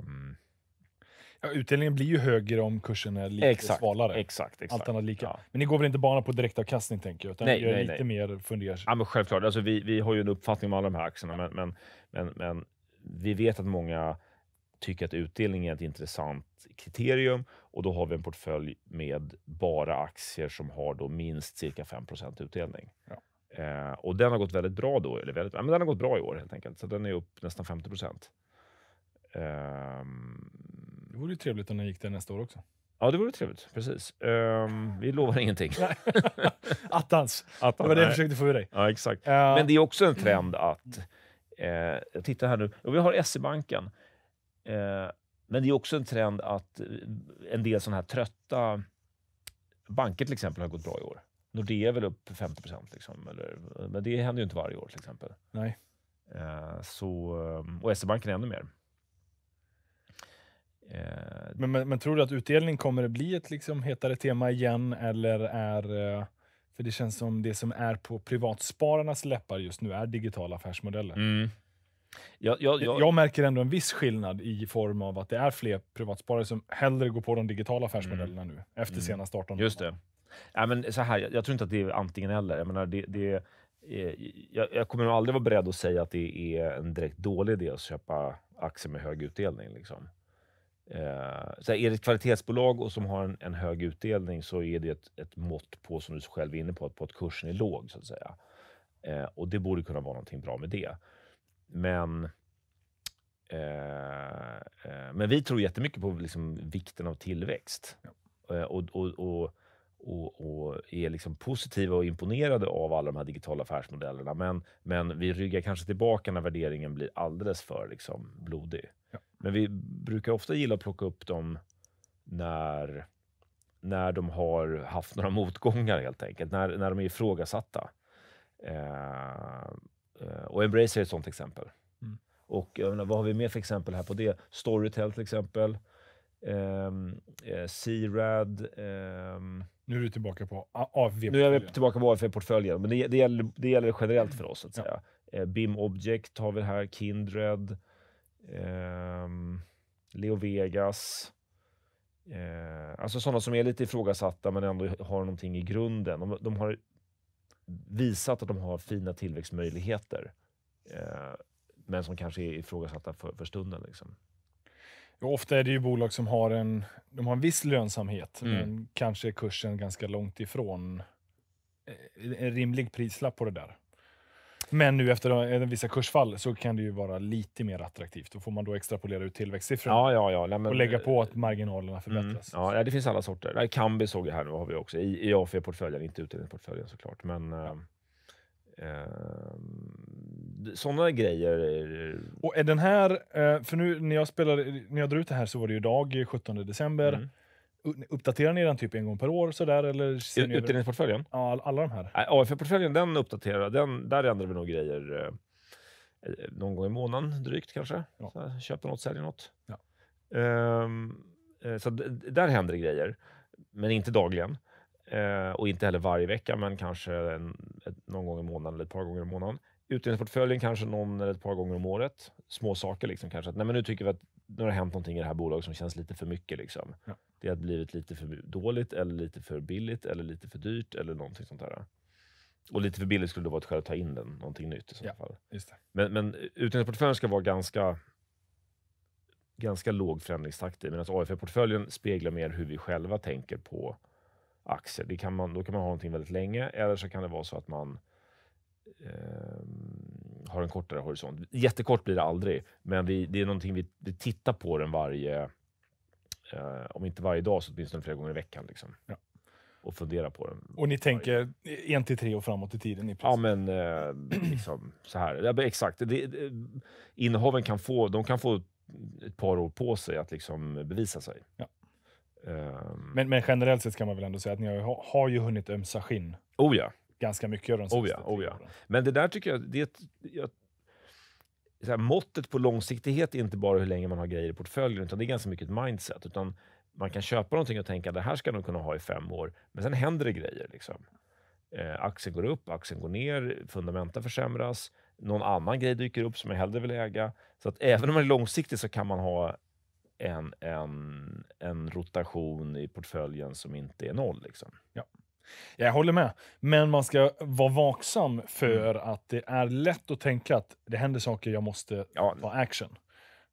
A: ja, utdelningen blir ju högre om kursen är lite exakt, svalare. Exakt, exakt. Allt lika. Ja. Men ni går väl inte bara på direktavkastning, tänker jag? Utan nej, gör nej, lite nej. mer funderar.
B: Ja, men självklart. Alltså, vi, vi har ju en uppfattning om alla de här aktierna, men, men, men, men vi vet att många tycker att utdelning är ett intressant kriterium och då har vi en portfölj med bara aktier som har då minst cirka 5 utdelning. Ja. Eh, och den har gått väldigt bra då, eller väldigt, men den har gått bra i år helt enkelt, så den är upp nästan 50 eh, Det vore ju trevligt om den gick där nästa år också. Ja, det vore trevligt. Precis. Um, vi lovar ingenting. Attans! Attans! Det var det jag försökte få ur dig. Ja, exakt. Uh, Men det är också en trend att... Eh, jag här nu. Och vi har SE-banken. Eh, men det är också en trend att eh, en del sådana här trötta banker till exempel har gått bra i år. Nordea är väl upp 50 procent, liksom, men det händer ju inte varje år till exempel. Nej. Eh, så, och SE-banken ännu mer.
A: Men, men, men, tror du att utdelning kommer att bli ett liksom hetare tema igen eller är... För det känns som det som är på privatspararnas läppar just nu är digitala affärsmodeller. Mm. Jag, jag, jag... jag, märker ändå en viss skillnad i form av att det är fler privatsparare som hellre går på de digitala affärsmodellerna mm. nu, efter mm. senaste 18 månaderna.
B: Just det. Ja, men så här, jag, tror inte att det är antingen eller. Jag, menar, det, det, jag, jag kommer nog aldrig vara beredd att säga att det är en direkt dålig idé att köpa aktier med hög utdelning. Liksom. Eh, så här, är det ett kvalitetsbolag och som har en, en, hög utdelning så är det ett, ett mått på, som du själv är inne på, på att kursen är låg. så att säga. Eh, och Det borde kunna vara någonting bra med det men eh, eh, men vi tror jättemycket på liksom vikten av tillväxt. Ja. Eh, och, och, och och, och, är liksom positiva och imponerade av alla de här digitala affärsmodellerna. Men, men vi ryggar kanske tillbaka när värderingen blir alldeles för liksom blodig. Ja. Men vi brukar ofta gilla att plocka upp dem när, när de har haft några motgångar helt enkelt. När, när de är ifrågasatta. Eh, Eh, och Embracer är ett sånt exempel. Mm. Och menar, vad har vi mer för exempel här på det? Storytel till exempel. Ehm, eh, C-RAD.
A: Um, nu är vi tillbaka på
B: AFV-portföljen. Nu är vi tillbaka på AFV-portföljen, men det, det, gäller, det gäller generellt för oss. att ja. säga. Eh, BIM Object har vi här, Kindred, um, Leo Vegas. Eh, alltså sådana som är lite ifrågasatta men ändå har någonting i grunden. De, de har visat att de har fina tillväxtmöjligheter, eh, men som kanske är ifrågasatta för, för stunden. Liksom.
A: Ofta är det ju bolag som har en, de har en viss lönsamhet, mm. men kanske är kursen ganska långt ifrån eh, en rimlig prislapp på det där. Men nu efter eh, vissa kursfall så kan det ju vara lite mer attraktivt. Då får man då extrapolera ut tillväxtsiffrorna ja, ja, ja. Nej, men, och lägga eh, på att marginalerna mm, förbättras.
B: Mm, ja, det finns alla sorter. Kambi såg jag här nu, har vi också i, i AFE-portföljen, inte utdelningsportföljen såklart. Men, ja.
A: eh, ehm, sådana
B: grejer.
A: Och är den här, eh, för nu när jag spelade, när jag drog ut det här så var det ju dag 17 december. Mm. Uppdaterar ni den typ en gång per år? Sådär, eller Utdelningsportföljen? Ja, alla de här.
B: AFP-portföljen, den uppdaterar den, Där ändrar vi nog grejer eh, någon gång i månaden, drygt kanske. Ja. Så köper något, säljer något. Ja. Um, så där händer det grejer, men inte dagligen. Uh, och inte heller varje vecka, men kanske en, ett, någon gång i månaden eller ett par gånger i månaden. Utdelningsportföljen kanske någon eller ett par gånger om året. Små saker liksom kanske. Att, nej, men nu tycker vi att nu har det hänt någonting i det här bolaget som känns lite för mycket. Liksom. Ja. Det har blivit lite för dåligt, eller lite för billigt, eller lite för dyrt eller någonting sånt där. Och lite för billigt skulle det vara ett skäl att ta in den, någonting nytt i så ja, fall. Men, men utdelningsportföljen ska vara ganska, ganska låg förändringstakt i, medan AFE-portföljen speglar mer hur vi själva tänker på aktier. Det kan man, då kan man ha någonting väldigt länge, eller så kan det vara så att man Eh, har en kortare horisont. Jättekort blir det aldrig, men vi, det är någonting vi, vi tittar på den varje, eh, om inte varje dag så åtminstone flera gånger i veckan. Liksom. Ja. Och fundera på den. Och ni tänker
A: en till tre år framåt i tiden? I ja, men
B: eh, liksom, så här. Ja, exakt. Det, det, innehaven kan få, de kan få ett par år på sig att liksom bevisa sig. Ja. Um,
A: men, men, generellt sett kan man väl ändå säga att ni har, har ju hunnit ömsa skinn? Oh ja ganska mycket de senaste oh ja,
B: oh ja. Men det där tycker jag... Det, jag så här, måttet på långsiktighet är inte bara hur länge man har grejer i portföljen, utan det är ganska mycket ett mindset. Utan man kan köpa någonting och tänka det här ska jag nog kunna ha i fem år, men sen händer det grejer. Liksom. Eh, aktien går upp, aktien går ner, fundamenta försämras, någon annan grej dyker upp som jag hellre vill äga. Så att även om man är långsiktig så kan man ha en, en, en rotation i portföljen
A: som inte är noll. Liksom. Ja. Jag håller med. Men man ska vara vaksam mm. för mm. att det är lätt att tänka att det händer saker, jag måste ja. ta action.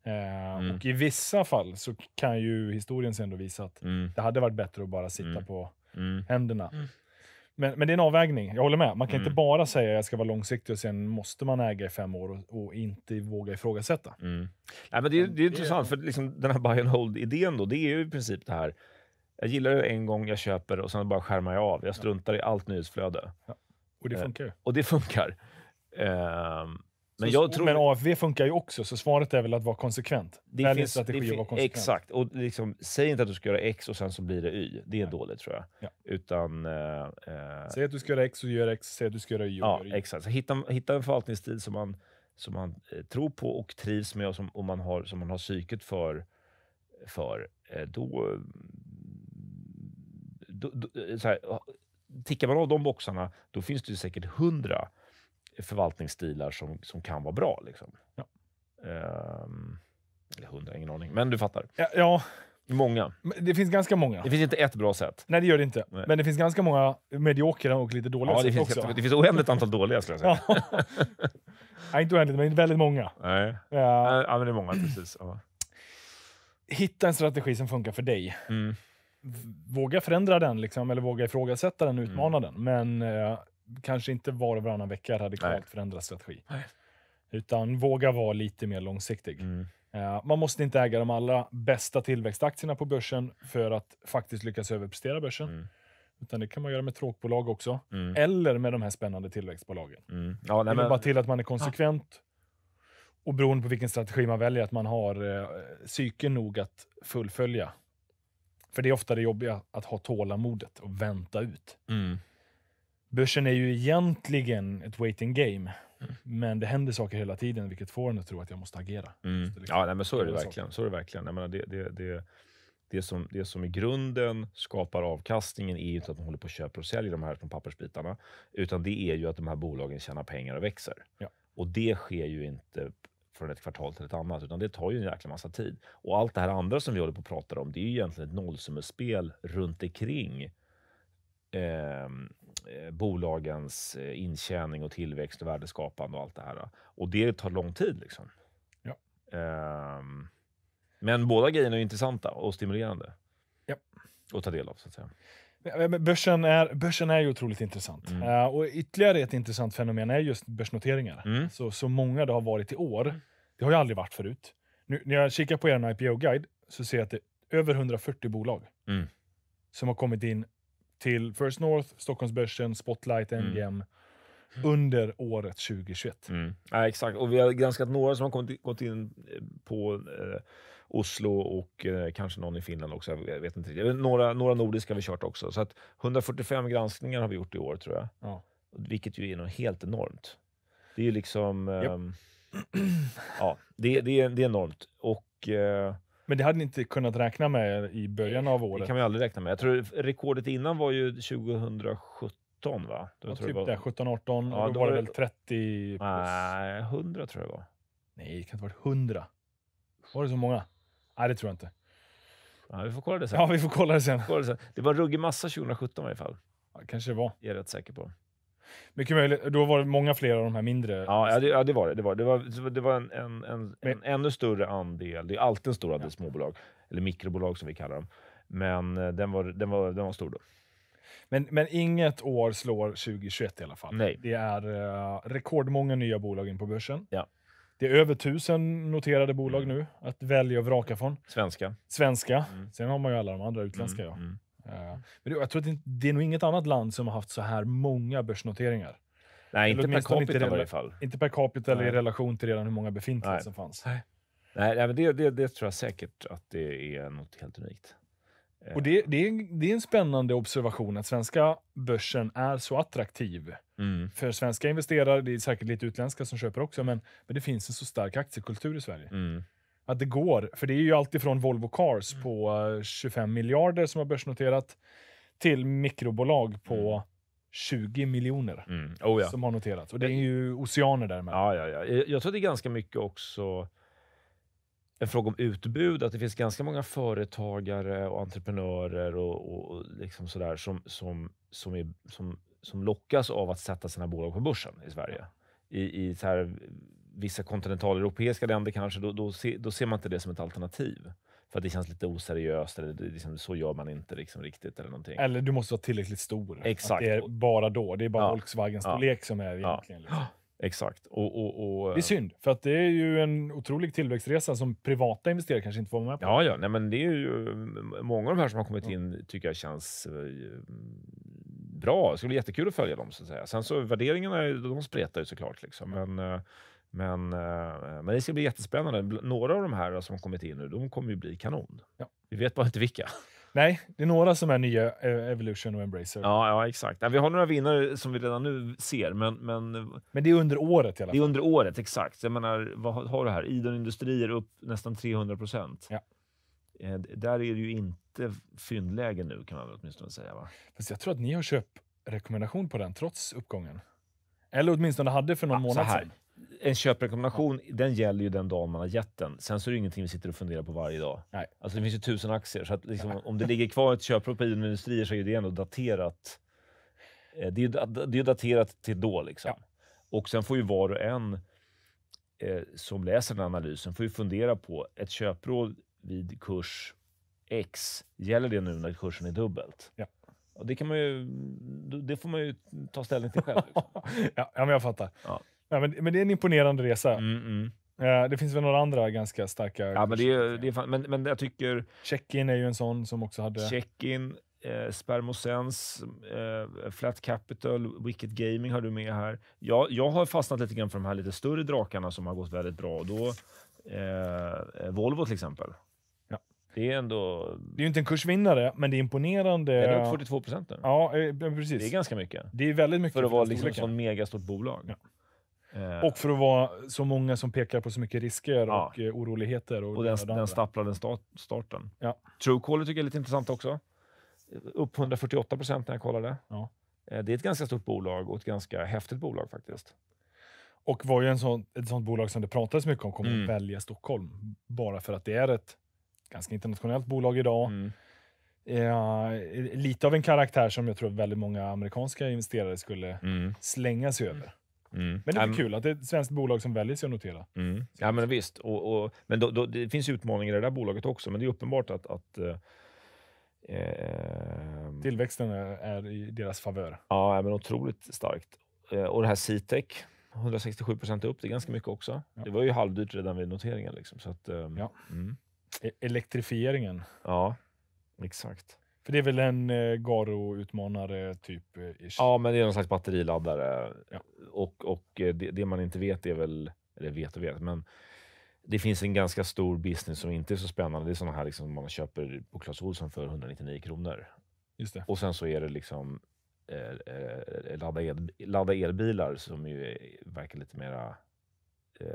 A: Eh, mm. Och i vissa fall så kan ju historien sen då visa att mm. det hade varit bättre att bara sitta mm. på mm. händerna. Men, men det är en avvägning, jag håller med. Man kan inte bara säga att jag ska vara långsiktig och sen måste man äga i fem år och, och inte våga ifrågasätta. Mm. Nej,
B: men det, är, det är intressant, för liksom den här buy and hold-idén då, det är ju i princip det här jag gillar det en gång, jag köper och sen bara skärmar jag av. Jag struntar ja. i allt nyhetsflöde. Ja. Och det eh, funkar ju. och det funkar. Ehm, men, så, tror, men,
A: AFV funkar ju också, så svaret är väl att vara konsekvent. Det Välj finns, strategi det vara konsekvent. Exakt.
B: Och liksom, säg inte att du ska göra X och sen så blir det Y. Det är Nej. dåligt, tror jag. Ja. Utan, eh, eh, säg
A: att du ska göra X och gör X. Säg att du ska göra Y och ja, gör Y.
B: Exakt. Så hitta, hitta en förvaltningsstil som man, som man eh, tror på och trivs med och som, och man, har, som man har psyket för. för eh, då, då, då, eh, här, tickar man av de boxarna, då finns det säkert hundra förvaltningsstilar som, som kan vara bra. Liksom. Ja. Um, eller hundra, ingen aning. Men du fattar. Ja, ja. Många.
A: Det finns ganska många. Det finns inte ett bra sätt. Nej, det gör det inte. Nej. Men det finns ganska många mediokra och lite dåliga ja, sätt finns, också. Det finns oändligt antal dåliga, skulle jag säga. Nej, inte oändligt, men väldigt många. Nej. Ja. ja, men det är många. Precis. Ja. Hitta en strategi som funkar för dig. Mm våga förändra den, liksom, eller våga ifrågasätta den och mm. utmana mm. den. Men eh, kanske inte var och varannan vecka radikalt förändra strategi. Nej. Utan våga vara lite mer långsiktig. Mm. Eh, man måste inte äga de allra bästa tillväxtaktierna på börsen för att faktiskt lyckas överprestera börsen. Mm. Utan det kan man göra med tråkbolag också, mm. eller med de här spännande tillväxtbolagen. Mm. Ja, det vill bara till att man är ah. konsekvent och beroende på vilken strategi man väljer, att man har eh, psyke nog att fullfölja för det är ofta det jobbiga, att ha tålamodet och vänta ut. Mm. Börsen är ju egentligen ett waiting game, mm. men det händer saker hela tiden, vilket får en att tro att jag måste agera.
B: Mm. Måste liksom ja, nej, men så är det verkligen. Så är det, verkligen. Jag menar, det, det, det, det, som, det som i grunden skapar avkastningen är ju inte att man håller på och köper och säljer de här från pappersbitarna, utan det är ju att de här bolagen tjänar pengar och växer. Ja. Och det sker ju inte från ett kvartal till ett annat, utan det tar ju en jäkla massa tid. Och allt det här andra som vi håller på och pratar om, det är ju egentligen ett nollsummespel runt omkring ehm, Eh, bolagens eh, intjäning och tillväxt och värdeskapande och allt det här. Och det tar lång tid. Liksom. Ja. Eh, men båda grejerna är intressanta och stimulerande. Ja. Att ta del av, så att säga.
A: Börsen är, börsen är ju otroligt intressant. Mm. Uh, och ytterligare ett intressant fenomen är just börsnoteringar. Mm. Så, så många det har varit i år. Det har ju aldrig varit förut. Nu, när jag kikar på er IPO-guide så ser jag att det är över 140 bolag mm. som har kommit in till First North, Stockholmsbörsen, Spotlight, NGM mm. under året 2021.
B: Mm. Ja, exakt, och vi har granskat några som har kommit, gått in eh, på eh, Oslo och eh, kanske någon i Finland också. Jag vet inte riktigt. Några, några nordiska har vi kört också. Så att 145 granskningar har vi gjort i år tror jag. Ja. Vilket ju är något helt enormt. Det är ju liksom... Eh, ja, det, det, det är enormt. Och... Eh,
A: men det hade ni inte kunnat räkna med i början av året? Det kan vi
B: aldrig räkna med. Jag tror rekordet innan var ju 2017. 17 va? Då ja, typ var... där, 17,
A: 18. Ja, då, då var det väl 30 plus? Nej, 100 tror jag det var. Nej, det kan inte ha varit 100. Var det så många? Nej, det tror jag inte. Ja, vi får kolla det sen. Ja, vi får kolla det sen. Kolla det, sen. det var ruggig massa 2017 i alla fall. Ja, kanske det var. Jag är rätt säker på. Mycket möjligt. Då var det många fler av de här mindre. Ja, det,
B: ja, det var det. Det var, det var, det var en, en, en, Men... en ännu större andel. Det är alltid en stor andel ja. småbolag, eller mikrobolag som vi kallar dem. Men eh, den var, den var, den var stor då.
A: Men, men inget år slår 2021 i alla fall. Nej. Det är uh, rekordmånga nya bolag in på börsen. Ja. Det är över tusen noterade bolag mm. nu att välja och vraka från. Svenska. Svenska. Mm. Sen har man ju alla de andra utländska. Mm, ja. Uh, men det, jag tror att det, är nog inget annat land som har haft så här många börsnoteringar. Nej, eller inte per capita inte i alla fall. Inte per capita eller i relation till redan hur många befintliga som fanns. Nej, Nej
B: det, det, det tror jag säkert att det är något helt unikt.
A: Och det, det, är, det är en spännande observation att svenska börsen är så attraktiv. Mm. För svenska investerare, det är säkert lite utländska som köper också, men, men det finns en så stark aktiekultur i Sverige. Mm. Att det går, för det är ju alltifrån Volvo Cars mm. på 25 eh, miljarder som har börsnoterat till mikrobolag på 20 mm. miljoner mm. oh ja. som har noterats. Och det är ju oceaner däremellan.
B: Ja, ja, ja. Jag tror att det är ganska mycket också en fråga om utbud, att det finns ganska många företagare och entreprenörer och, och liksom sådär som, som, som, är, som, som lockas av att sätta sina bolag på börsen i Sverige. I, i så här, vissa kontinentaleuropeiska länder kanske, då, då, se, då ser man inte det som ett alternativ. För att det känns lite oseriöst, eller det, liksom, så gör man inte liksom, riktigt. Eller någonting.
A: Eller du måste vara tillräckligt stor. Exakt. Att det är bara då. Det är bara ja. Volkswagen-storlek ja. som är egentligen... Ja. Liksom. Exakt. Och, och, och, det är eh, synd, för att det är ju en otrolig tillväxtresa som privata investerare kanske inte får vara med på. Ja,
B: ja. Nej, men det är ju, många av de här som har kommit in tycker jag känns eh, mm, bra. Det skulle bli jättekul att följa dem. Så att säga. Sen så värderingarna de spretar ju såklart. Liksom. Mm. Men, eh, men, men det ska bli jättespännande. Några av de här som har
A: kommit in nu, de kommer ju bli kanon. Ja. Vi vet bara inte vilka. Nej, det är några som är nya, eh, Evolution och Embracer. Ja,
B: ja exakt. Ja, vi har några vinnare som vi redan nu ser, men... Men, men det är under året i alla fall. Det är under året, exakt. Jag menar, vad har du här? Idon Industrier upp nästan 300 procent. Ja. Eh, där är det ju inte fyndläge nu, kan man väl åtminstone
A: säga. Va? Fast jag tror att ni har köpt rekommendation på den, trots uppgången. Eller åtminstone hade för någon ja, månad sedan
B: en köprekommendation, den gäller ju den dagen man har gett den. Sen så är det ingenting vi sitter och funderar på varje dag. Nej. Alltså det finns ju tusen aktier, så liksom, om det ligger kvar ett köprop på Industrier så är det ändå daterat. Eh, det är ju daterat till då liksom. Ja. Och sen får ju var och en eh, som läser den analysen får ju fundera på ett köpråd vid kurs X, gäller det nu när kursen är dubbelt? Ja. Och det, kan man ju, det får man ju ta ställning till själv. Liksom. ja, men jag fattar. Ja.
A: Ja, men, men det är en imponerande resa. Mm, mm. Eh, det finns väl några andra ganska starka... Ja, men, det
B: är, det är men, men jag tycker...
A: Check-in är ju en sån som också hade...
B: Check-in, eh, Spermosens, eh, Flat Capital, Wicked Gaming har du med här. Jag, jag har fastnat lite grann för de här lite större drakarna som har gått väldigt bra. Då, eh, Volvo
A: till exempel. Ja. Det är ändå... Det är ju inte en kursvinnare, men det är imponerande. Den är upp 42 procent nu. Eh, ja, precis. Det är ganska mycket. Det är väldigt mycket. För att vara liksom ett sånt megastort bolag. Ja. Eh, och för att vara så många som pekar på så mycket risker ja. och eh, oroligheter. Och, och den, den, den start, starten. Ja. Truecaller tycker jag är lite intressant också. Upp 148 procent när jag kollade. Ja.
B: Eh, det är ett ganska stort bolag och ett ganska häftigt bolag faktiskt.
A: Och var ju en sån, ett sånt bolag som det pratades mycket om kommer mm. välja Stockholm. Bara för att det är ett ganska internationellt bolag idag. Mm. Ja, lite av en karaktär som jag tror väldigt många amerikanska investerare skulle mm. slänga sig över.
B: Mm. Men det är um, kul
A: att det är ett svenskt bolag som väljer sig att notera. Mm.
B: Ja, men visst. Och, och men då, då, det finns utmaningar i det där bolaget också, men det är uppenbart att, att eh, ehm, Tillväxten är, är, i deras favör. Ja, men otroligt starkt. Eh, och det här Citec, 167 procent upp, det är ganska mycket också. Ja. Det var ju halvdyrt redan vid noteringen. Liksom, så att, eh, ja.
A: mm. e Elektrifieringen. Ja, exakt. För det är väl en eh, Garo-utmanare typ? Eh, ish. Ja, men det är någon
B: slags batteriladdare. Ja. Och, och eh, det, det, man inte vet är väl, eller vet och vet, men det finns en ganska stor business som inte är så spännande. Det är sådana här liksom man köper på Clas Ohlson för 199 kronor. Just det. Och sen så är det liksom eh, eh ladda, el, ladda elbilar som ju verkar lite mera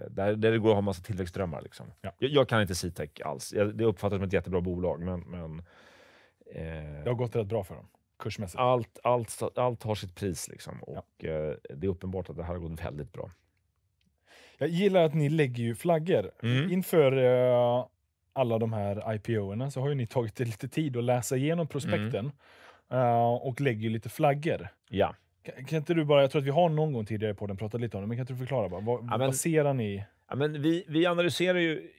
B: där, där det går att ha massa tillväxtdrömmar. Liksom. Ja. Jag, jag, kan inte Citec e alls. Jag, det uppfattas som ett jättebra bolag, men, men Eh, det har gått rätt bra för dem. Kursmässigt. Allt, allt, allt har sitt pris liksom. och ja. Eh, det är uppenbart att det här har gått
A: väldigt bra. Jag gillar att ni lägger ju flaggor. Mm. Inför uh, alla de här IPO-erna så har ni tagit er lite tid att läsa igenom prospekten mm. uh, och lägger lite flaggor. Ja. Kan, kan, inte du bara, jag tror att vi har någon gång tidigare på den pratat lite om det, men kan inte du förklara? Bara, vad, ja, men, baserar ni?
B: men vi, vi analyserar ju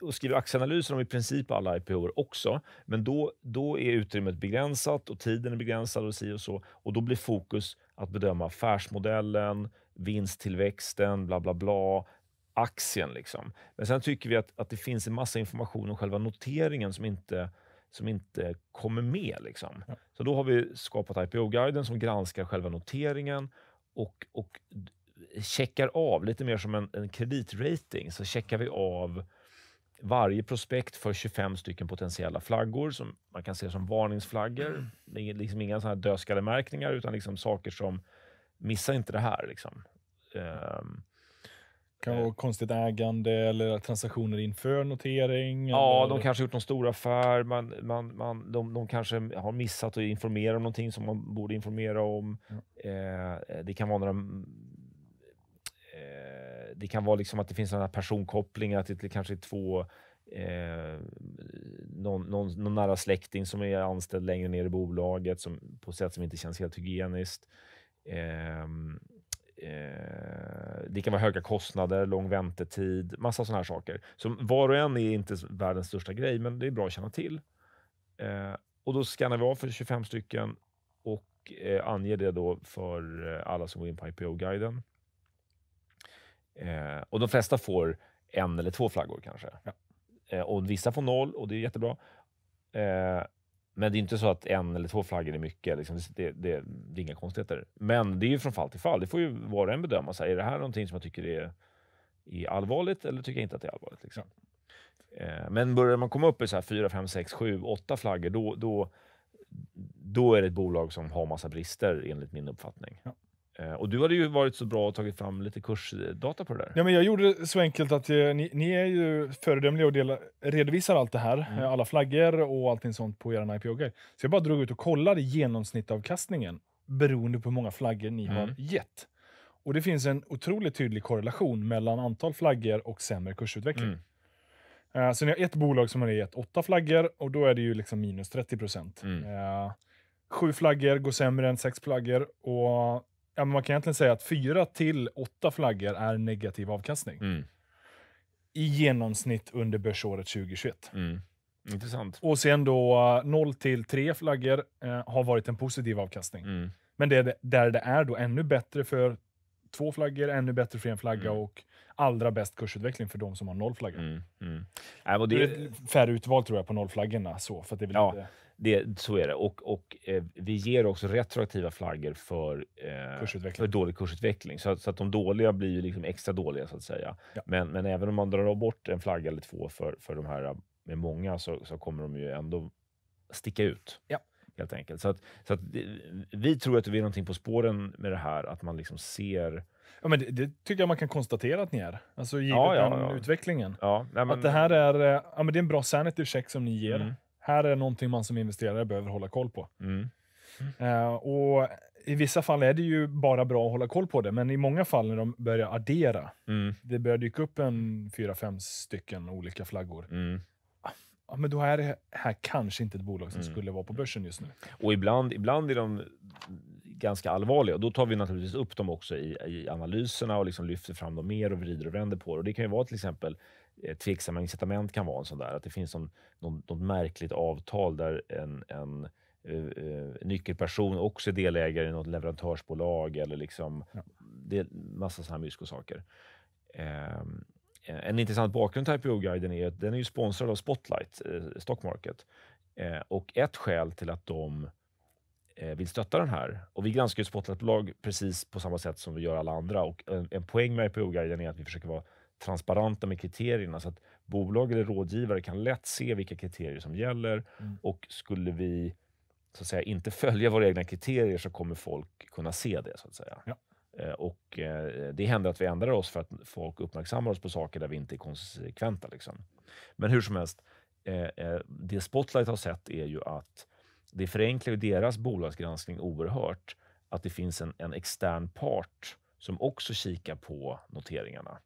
B: och skriver aktieanalyser om i princip alla IPOer också, men då, då är utrymmet begränsat och tiden är begränsad och si och så. Och då blir fokus att bedöma affärsmodellen, vinsttillväxten, bla bla bla, aktien. Liksom. Men sen tycker vi att, att det finns en massa information om själva noteringen som inte som inte kommer med. Liksom. Ja. Så då har vi skapat IPO-guiden som granskar själva noteringen och, och checkar av, lite mer som en, en kreditrating, så checkar vi av varje prospekt för 25 stycken potentiella flaggor som man kan se som varningsflaggor. Det mm. är liksom inga sådana här dödskallemärkningar, utan liksom saker som missa inte det här. Liksom. Um, kan vara eh. konstigt ägande eller transaktioner inför notering. Ja, eller... de kanske gjort någon stor affär. Man, man, man, de, de kanske har missat att informera om någonting som man borde informera om. Mm. Eh, det kan vara några det kan vara liksom att det finns personkopplingar, att det kanske är två Eh, någon, någon, någon, nära släkting som är anställd längre ner i bolaget som, på sätt som inte känns helt hygieniskt. Eh, eh, det kan vara höga kostnader, lång väntetid, massa sådana här saker. Så var och en är inte världens största grej, men det är bra att känna till. Eh, och då skannar vi av för 25 stycken och eh, anger det då för eh, alla som går in på IPO-guiden. Eh, och de flesta får en eller två flaggor kanske. Ja. Eh, och vissa får noll och det är jättebra. Eh, men det är inte så att en eller två flaggor är mycket. Liksom, det, det, det, är inga konstigheter. Men det är ju från fall till fall. Det får ju var och en bedöma. Så här, är det här någonting som jag tycker är, är allvarligt eller tycker jag inte att det är allvarligt? Liksom. Eh, men börjar man komma upp i så här 4, 5, 6, 7, 8 flaggor, då, då, då är det ett bolag som har massa brister enligt min uppfattning. Ja. Eh, och du hade ju varit så bra och tagit fram lite kursdata på det där.
A: Ja, men jag gjorde det så enkelt att eh, ni, ni, är ju föredömliga och delar, redovisar allt det här, mm. Eh, alla flaggor och allting sånt på er IPO-guide. Så jag bara drog ut och kollade genomsnittavkastningen beroende på hur många flaggor ni mm. har gett. Och det finns en otroligt tydlig korrelation mellan antal flaggor och sämre kursutveckling. Mm. Uh, så ni har ett bolag som har gett åtta flaggor och då är det ju liksom minus 30 procent. Mm. Uh, sju flaggor går sämre än sex flaggor och ja, man kan egentligen säga att fyra till åtta flaggor är negativ avkastning. Mm. I genomsnitt under börsåret 2021. Mm. Intressant. Och sen då 0 eh, till 3 flaggor eh, har varit en positiv avkastning. Mm. Men det, där det är då ännu bättre för två flaggor, ännu bättre för en flagga mm. och allra bäst kursutveckling för de som har noll flaggor.
B: Mm. Mm. Äh, det... det
A: färre utval tror jag på nollflaggorna. Så, för det är ja. Inte
B: det, så är det. Och, och eh, vi ger också retroaktiva flaggor för, eh, för dålig kursutveckling. Så, så, att de dåliga blir ju liksom extra dåliga, så att säga. Ja. Men, men även om man drar bort en flagga eller två för, för de här med många, så, så kommer de ju ändå sticka ut. Ja. Helt enkelt. Så att, så att, vi tror att vi är någonting på spåren med det här, att man liksom ser
A: Ja, men det, det, tycker jag man kan konstatera att ni är. Alltså givet ja, ja, den ja. utvecklingen. Nej, men... Att det här är, eh, ja, men det är en bra sanity check som ni ger. Mm. Här är någonting man som investerare behöver hålla koll på. Mm. Uh, och I vissa fall är det ju bara bra att hålla koll på det, men i många fall när de börjar addera, mm. det börjar dyka upp en fyra, fem stycken olika flaggor. Mm. Ja, men då är det här kanske inte ett bolag som mm. skulle vara på börsen just nu.
B: Och ibland, ibland är de ganska allvarliga och då tar vi naturligtvis upp dem också i, i analyserna och liksom lyfter fram dem mer och vrider och vänder på det. Och det kan ju vara till exempel Eh, tveksamma incitament kan vara en sån där. Att det finns någon, någon, något märkligt avtal där en, en uh, nyckelperson också är delägare i något leverantörsbolag eller liksom... Ja. Det är massa såna här myskosaker. Um, ehm, en intressant bakgrund till IPO-guiden är att den är ju sponsrad av Spotlight, eh, Stockmarket. Eh, och ett skäl till att de eh, vill stötta den här, och vi granskar ju Spotlightbolag precis på samma sätt som vi gör alla andra och en, en poäng med IPO-guiden är att vi försöker vara transparenta med kriterierna så att bolag eller rådgivare kan lätt se vilka kriterier som gäller mm. och skulle vi så att säga, inte följa våra egna kriterier så kommer folk kunna se det. så att säga. Ja. Eh, och eh, det händer att vi ändrar oss för att folk uppmärksammar oss på saker där vi inte är konsekventa. Liksom. Men hur som helst, eh, det Spotlight har sett är ju att det förenklar deras bolagsgranskning oerhört att det finns en, en extern part som också kikar på noteringarna.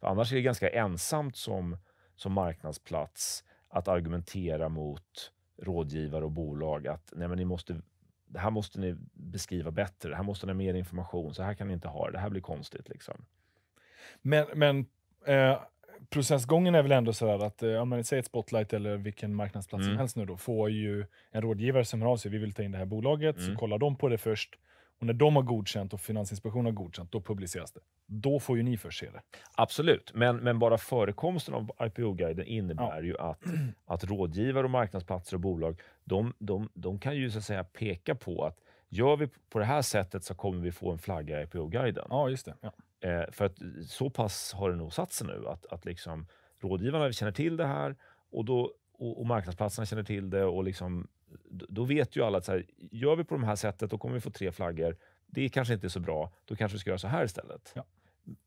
B: För annars är det ganska ensamt som, som marknadsplats att argumentera mot rådgivare och bolag att nej, men ni måste, det här måste ni beskriva bättre. Det här måste ni ha mer information. Så här kan ni inte ha det. Det här blir konstigt. Liksom.
A: Men, men eh, processgången är väl ändå så att, eh, om man säger ett Spotlight eller vilken marknadsplats mm. som helst nu då, får ju en rådgivare som hör av sig. Vi vill ta in det här bolaget, mm. så kollar de på det först. Och när de har godkänt och Finansinspektionen har godkänt, då publiceras det. Då får ju ni först se det.
B: Absolut, men, men bara förekomsten av IPO-guiden innebär ja. ju att, att rådgivare, och marknadsplatser och bolag de, de, de kan ju så att säga peka på att gör vi på det här sättet så kommer vi få en flagga i IPO-guiden. Ja, just det. Ja. Eh, för att så pass har det nog satt sig nu att, att liksom, rådgivarna känner till det här och, då, och, och marknadsplatserna känner till det och liksom då vet ju alla att så här, gör vi på det här sättet, då kommer vi få tre flaggor. Det kanske inte är så bra. Då kanske vi ska göra så här istället. Ja.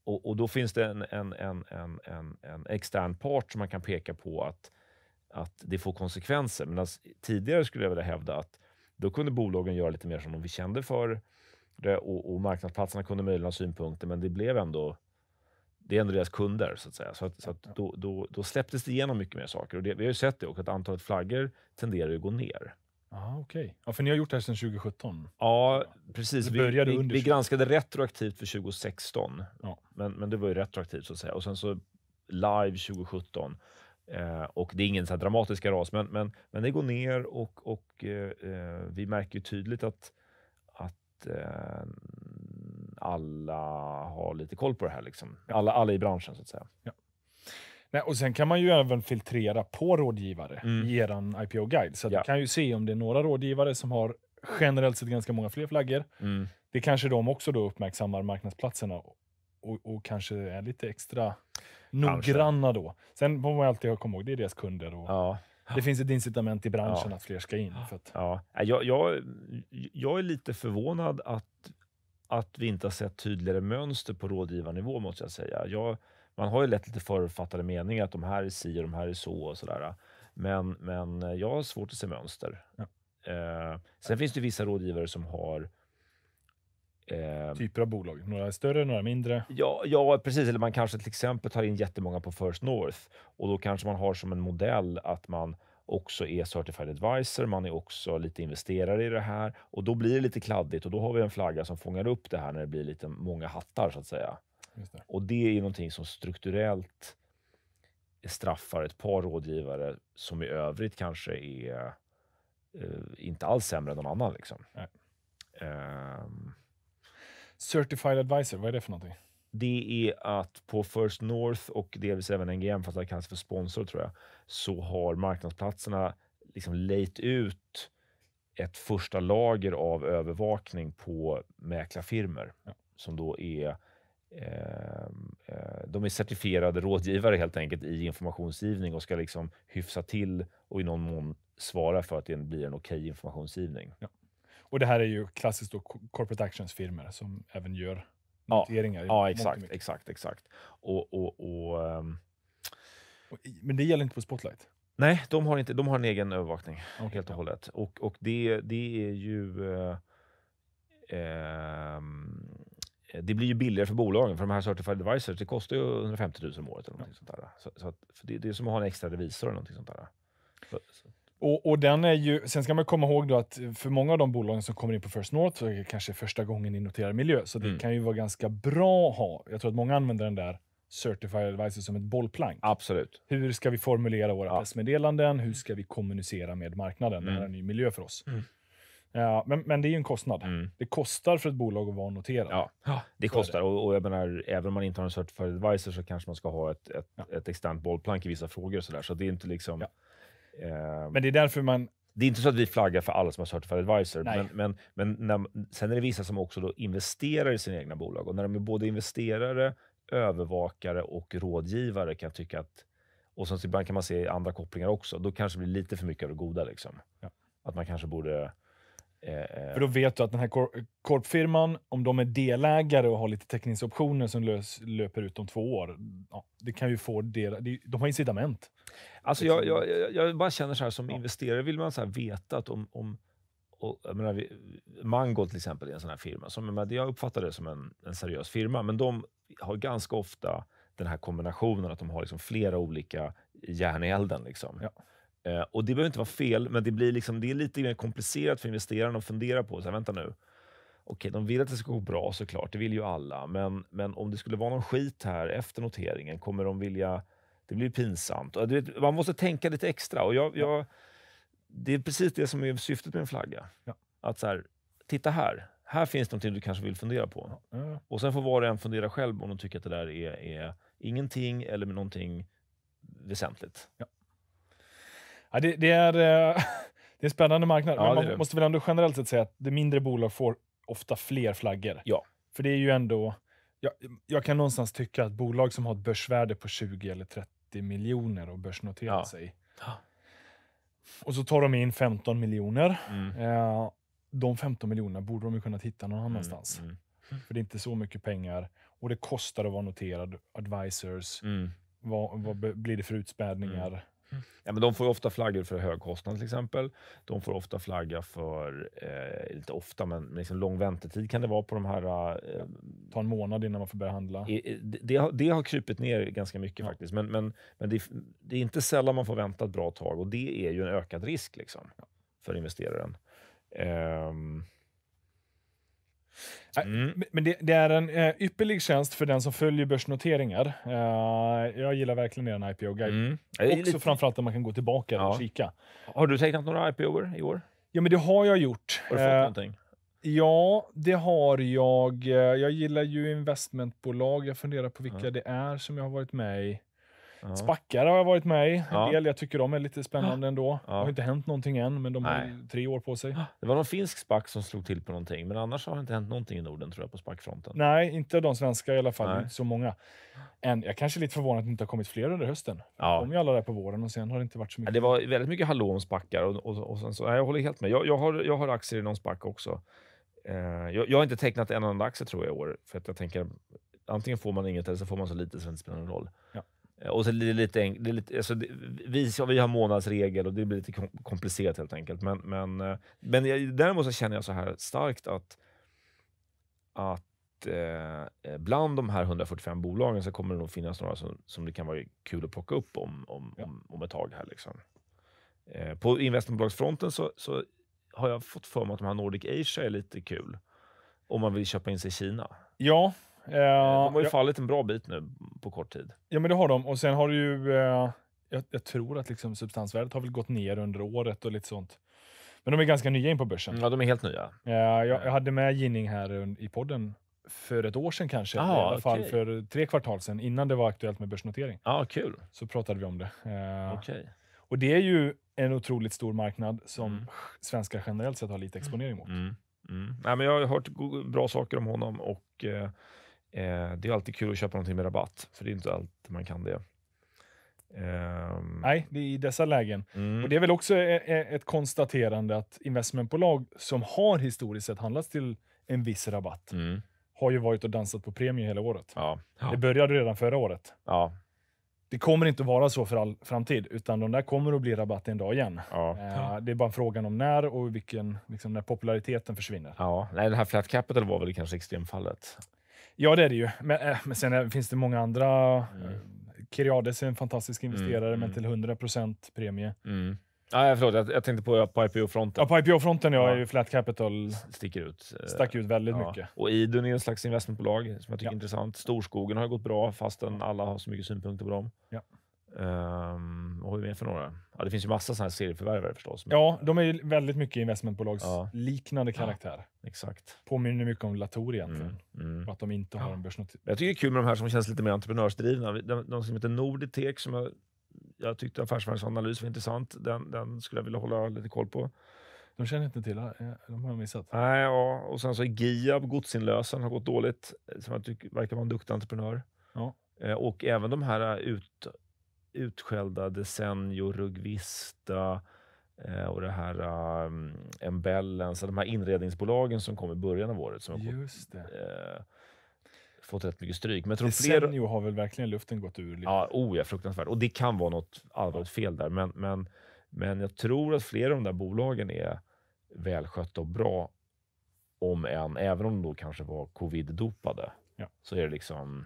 B: Och, och, då finns det en, en, en, en, en, en, extern part som man kan peka på att, att det får konsekvenser. Medan tidigare skulle jag vilja hävda att då kunde bolagen göra lite mer som de kände för det och, och marknadsplatserna kunde möjligen ha synpunkter, men det blev ändå det är ändå deras kunder. Så att säga. Så, att, så att då, då, då, släpptes det igenom mycket mer saker. Och det, vi har ju sett det också, att antalet flaggor tenderar att gå ner.
A: Okej, okay. ja, för ni har gjort det här sedan 2017?
B: Ja, precis. Vi, vi, vi, granskade retroaktivt för 2016, ja. men, men det var ju retroaktivt så att säga. Och sen så live 2017. Eh, och Det är ingen så dramatisk ras, men, men, men det går ner och, och eh, eh vi märker ju tydligt att, att eh, alla har lite koll på det här. Liksom. Ja. Alla, alla i branschen, så att säga. Ja.
A: Nej, och Sen kan man ju även filtrera på rådgivare mm. i er IPO-guide. Så ja. du kan ju se om det är några rådgivare som har generellt sett ganska många fler flaggor. Mm. Det kanske de också då uppmärksammar marknadsplatserna och, och kanske är lite extra noggranna då. Sen får man alltid komma ihåg, det är deras kunder. Och ja. Det finns ett incitament i branschen ja. att fler ska in. För
B: att... ja. jag, jag, jag är lite förvånad att att vi inte har sett tydligare mönster på rådgivarnivå måste jag säga. Jag, man har ju lätt lite förutfattade meningar att de här är si och de här är så och sådär. Men, men eh, jag har svårt att se mönster. Ja. Eh, sen ja. finns det vissa rådgivare som har Eh, typer av bolag?
A: Några större, några mindre?
B: Ja, ja, precis. Eller man kanske till exempel tar in jättemånga på First North och då kanske man har som en modell att man också är certified advisor. Man är också lite investerare i det här och då blir det lite kladdigt och då har vi en flagga som fångar upp det här när det blir lite många hattar så att säga. Det. Och det är ju någonting som strukturellt straffar ett par rådgivare som i övrigt kanske är eh, inte alls sämre än någon annan. Liksom. Um...
A: Certified advisor, vad är det för någonting?
B: det är att på First North och delvis även NGM, fast det kallas för sponsor tror jag, så har marknadsplatserna liksom lejt ut ett första lager av övervakning på mäklarfirmor ja. som då är eh, eh, de är certifierade rådgivare helt enkelt i informationsgivning och ska liksom hyfsa till och i någon mån svara för att det blir en okej okay informationsgivning. Ja.
A: Och det här är ju klassiskt då corporate actions-firmor som även gör noteringar. Ja, ja exakt,
B: exakt, exakt. Och, och, och, um...
A: Men det gäller inte på Spotlight?
B: Nej, de har, inte, de har en egen övervakning okay, helt och hållet. Och, och det, det är ju... Uh, uh, det blir ju billigare för bolagen, för de här Certified Advisors, det kostar ju 150 000 om året. Eller ja. sånt där. Så, så att, det, det, är som att ha en extra revisor eller någonting sånt där. Så, så.
A: Och, och, den är ju, sen ska man komma ihåg då att för många av de bolagen som kommer in på First North så är det kanske första gången i noterad miljö, så det mm. kan ju vara ganska bra att ha. Jag tror att många använder den där Certified Advisor som ett bollplank. Absolut. Hur ska vi formulera våra ja. pressmeddelanden? Hur ska vi kommunicera med marknaden? Mm. Det här är mm. en ny miljö för oss. Mm. Ja, men, men det är ju en kostnad. Mm. Det kostar för ett bolag att vara noterat.
B: Ja, det kostar. Det. Och, och jag menar, även om man inte har en Certified Advisor så kanske man ska ha ett, ett, ja. ett externt bollplank i vissa frågor. Och så, där. så det är inte liksom... Ja. Ehm, men det är därför man det är inte så att vi flaggar för alla som har Certified Advisor, Nej. men, men, men när, sen är det vissa som också då investerar i sina egna bolag. Och när de är både investerare, övervakare och rådgivare kan jag tycka att... Och sen ibland kan man se andra kopplingar också. Då kanske det blir lite för mycket av det goda. Liksom. Ja. Att man kanske borde Eh, eh. För
A: då vet du att den här korpfirman, om de är delägare och har lite teckningsoptioner som lös, löper ut om två år, ja, det kan ju få del, de har incitament.
B: Alltså liksom. jag, jag, jag bara känner så här, som ja. investerare vill man så veta att om, om och, jag menar, Mango till exempel är en sån här firma. Som, jag, jag uppfattar det som en, en, seriös firma, men de har ganska ofta den här kombinationen att de har liksom flera olika järn i elden. Liksom. Ja. Eh, och Det behöver inte vara fel, men det, blir liksom, det är lite mer komplicerat för investeraren att fundera på. Så här, vänta nu. Okej, de vill att det ska gå bra såklart, det vill ju alla. Men, men om det skulle vara någon skit här efter noteringen, kommer de vilja... Det blir pinsamt. Och, vet, man måste tänka lite extra. Och jag, jag, det är precis det som är syftet med en flagga. Ja. Att så här, titta här. Här finns någonting du kanske vill fundera på. Ja. Och Sen får var och en fundera själv om de tycker att det där är, är ingenting eller någonting väsentligt. Ja.
A: Ja, det, det, är, eh, det är spännande marknad, ja, men man det det. måste väl ändå generellt sett säga att de mindre bolag får ofta fler flaggor. Ja. För det är ju ändå... Jag, jag kan någonstans tycka att bolag som har ett börsvärde på 20 eller 30 miljoner och börsnoterat ja. sig. Och så tar de in 15 miljoner. Mm. Eh, de 15 miljonerna borde de ju kunnat hitta någon annanstans. Mm. Mm. För det är inte så mycket pengar och det kostar att vara noterad. Advisors. Mm. Vad, vad, blir det för utspädningar? Mm. Ja, men
B: de får ofta flaggor för hög kostnad till exempel. De får ofta flagga för, eh, lite ofta, men liksom lång väntetid kan det vara på de här... Eh, Ta en månad innan man får börja handla. Det, det, har, det har krupit ner ganska mycket ja. faktiskt, men, men, men det, det, är inte sällan man får vänta ett bra tag och det är ju en ökad risk liksom, för investeraren. Um,
A: Äh, mm. Men det, det, är en eh, ypperlig tjänst för den som följer börsnoteringar. Uh, jag gillar verkligen er IPO-guide. Mm. Också lite... framförallt att man kan gå tillbaka ja. och kika. Har du tecknat några IPOer i år? Ja, men det har jag gjort. Har du fått uh, någonting? Ja, det har jag. Eh, jag gillar ju investmentbolag. Jag funderar på vilka mm. det är som jag har varit med i. Ja. Spackare har jag varit med i. En del. Jag tycker de är lite spännande ändå. Det har inte hänt någonting än, men de Nej. har tre år på sig.
B: Det var någon finsk spack som slog till på någonting, men annars har det inte hänt någonting i Norden tror jag på spackfronten.
A: Nej, inte de svenska i alla fall. Inte så många. Än, jag kanske är lite förvånad att det inte har kommit fler under hösten. Ja. De kom ju alla där på våren och sen har det inte varit så mycket.
B: Det var väldigt mycket hallå om spackar. Och, och, och sen så, jag håller helt med. Jag, jag, har, jag har aktier i någon spack också. Uh, jag, jag, har inte tecknat en enda aktie tror jag i år, för att jag tänker antingen får man inget eller så får man så lite så det inte spelar någon roll. Ja. Eh, och så det lite, det är lite, alltså, det, vi, vi har månadsregel och det blir lite komplicerat helt enkelt. Men, men, eh, men jag, däremot så känner jag så här starkt att, att eh, bland de här 145 bolagen så kommer det nog finnas några som, som det kan vara kul att plocka upp om, om, ja. om, om ett tag. här liksom. eh, På investmentbolagsfronten så, så har jag fått för mig att de här Nordic Asia är lite kul om man vill köpa in sig i Kina. Ja, Eh, de har ju fallit en bra bit nu på kort tid.
A: Ja, men det har de. Och sen har du ju... Eh, jag, jag, tror att liksom substansvärdet har väl gått ner under året och lite sånt. Men de är ganska nya in på börsen. Ja, de är helt nya. Eh, jag, jag hade med Ginning här i podden för ett år sedan kanske, ah, i alla okay. fall för tre kvartal sedan, innan det var aktuellt med börsnotering. Ah, kul. Så pratade vi om det. Eh, okay. Och det är ju en otroligt stor marknad som mm. svenskar generellt sett har lite exponering mot. Mm.
B: Mm. Nej, men jag har hört bra saker om honom och eh, Eh, det är alltid kul att köpa
A: någonting med rabatt, för det är inte alltid man kan det. Um... Nej, det är i dessa lägen. Mm. Och Det är väl också e-, e-, ett konstaterande att investmentbolag som har historiskt sett handlats till en viss rabatt mm. har ju varit och dansat på premie hela året. Ja. Ja. Det började redan förra året. Ja. Det kommer inte att vara så för all framtid, utan de där kommer att bli rabatt en dag igen. Uh, det är bara frågan om när och vilken, liksom när populariteten försvinner.
B: Ja, Nej, det här flat capital var väl kanske extremfallet.
A: Ja, det är det ju. Men, äh, men sen är, eh, finns det många andra. Mm. Eh, Kiriades är en fantastisk investerare, mm. men mm. till 100 premie.
B: Mm. ah, förlåt. Jag, jag tänkte på, på IPO-fronten. Ja, på IPO-fronten ja, är ju Flat Capital... Sticker ut. Stack ut väldigt ja. mycket. Och Idun är en slags investmentbolag som jag tycker ja. är intressant. Storskogen har gått bra fastän alla har så mycket synpunkter på dem. Ja. Um, och hur är det för några? Ja, det finns ju massa sådana här serieförvärvare förstås. Men...
A: Ja, de är ju väldigt mycket investmentbolagsliknande ja. karaktär. Ja, exakt. Påminner mycket om Latour egentligen. Mm, mm. att de inte har en börsnotering. Jag
B: tycker det är kul med de här som känns lite mer entreprenörsdrivna. De, de som heter Norditek, som jag, jag tyckte affärsvärldsanalys var intressant. Den, den, skulle jag vilja hålla lite koll på.
A: De känner inte till, eh, de har jag missat.
B: Nej, ja. och sen så Giab, Godsinlösen, har gått dåligt. Som jag tycker verkar vara en duktig entreprenör. Ja. Eh, och även de här ut, utskällda Senjo, Rugvista eh, och det här um, Embellens, alltså de här inredningsbolagen som kom i början av året. Som Just gått, eh, fått rätt mycket stryk. Men jag tror Desenio
A: fler... har väl verkligen luften gått ur?
B: Lite. Ja, oh ja, fruktansvärt. Och det kan vara något allvarligt fel där, men, men, men jag tror att flera av de där bolagen är välskötta och bra, om än, även om de då kanske var covid-dopade, ja. så är det liksom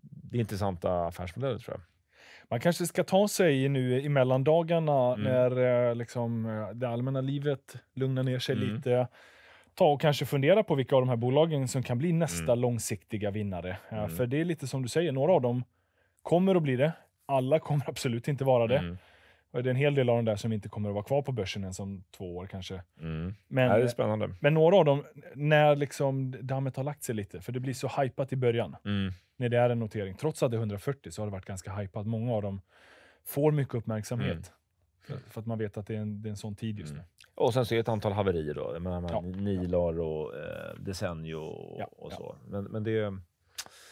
A: det är intressanta affärsmodeller tror jag. Man kanske ska ta sig nu i mellandagarna mm. när eh, liksom, eh, det allmänna livet lugnar ner sig mm. lite. Ta och kanske fundera på vilka av de här bolagen som kan bli mm. nästa mm. långsiktiga vinnare. Eh, mm. För det är lite som du säger, några av dem kommer att bli det. Alla kommer absolut inte vara det. Mm det är en hel del av de där som inte kommer att vara kvar på börsen ens om två år kanske. Mm. Men, det är spännande. Men några av dem, när liksom dammet har lagt sig lite, för det blir så hypat i början. Mm. När det är en notering. Trots att det är 140 så har det varit ganska hypat. Många av dem får mycket uppmärksamhet. Mm. För, för, att man vet att det är en, det är en sån tid just mm. nu.
B: Och sen så är det ett antal haverier då. Jag ja. Nilar och eh, Decennio och, ja, och så. Ja. Men, men, det...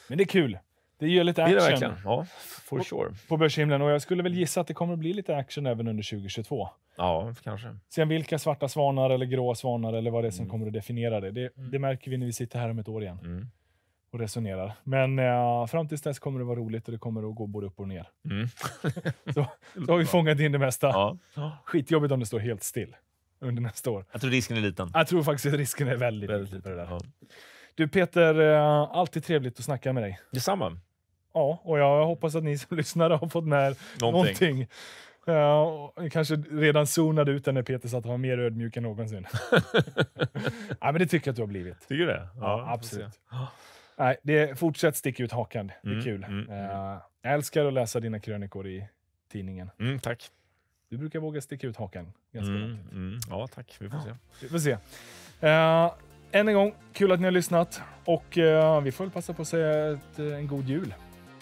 B: men det är kul.
A: Det ger lite action. Det det verkligen. Ja, for sure. På börshimlen. Och jag skulle väl gissa att det kommer att bli lite action även under 2022. Ja, kanske. Sen vilka svarta svanar eller gråa svanar eller vad det är som mm. kommer att definiera det, det, mm. det, märker vi när vi sitter här om ett år igen mm. och resonerar. Men eh, fram tills dess kommer det vara roligt och det kommer att gå både upp och ner. Mm. så, så har vi fångat in det mesta. Ja. Skitjobbigt om det står helt still under nästa år. Jag
B: tror risken är liten.
A: Jag tror faktiskt att risken är väldigt, väldigt liten. Ja. Du Peter, eh, alltid trevligt att snacka med dig. Detsamma ja, och jag hoppas att ni som lyssnar har fått med någonting. någonting. Ja, eh, kanske redan zonade ut den när Peter satt och var mer ödmjuk än någonsin. ja, men det tycker jag att du har blivit. Tycker du det? Ja, ja absolut. Nej, det, fortsätt sticka ut hakan. Det är mm, kul. Mm, uh, jag älskar att läsa dina krönikor i tidningen. Mm, tack. Du brukar våga sticka ut hakan ganska mm, ordentligt. Mm.
B: Ja, tack. Vi får se. Vi får se.
A: Uh, än en gång, kul att ni har lyssnat. Och uh, vi får väl passa på att säga ett, en god jul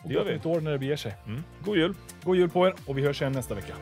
A: det gör vi. ett år när det beger sig. Mm. God jul! God jul på er och vi hörs igen nästa vecka.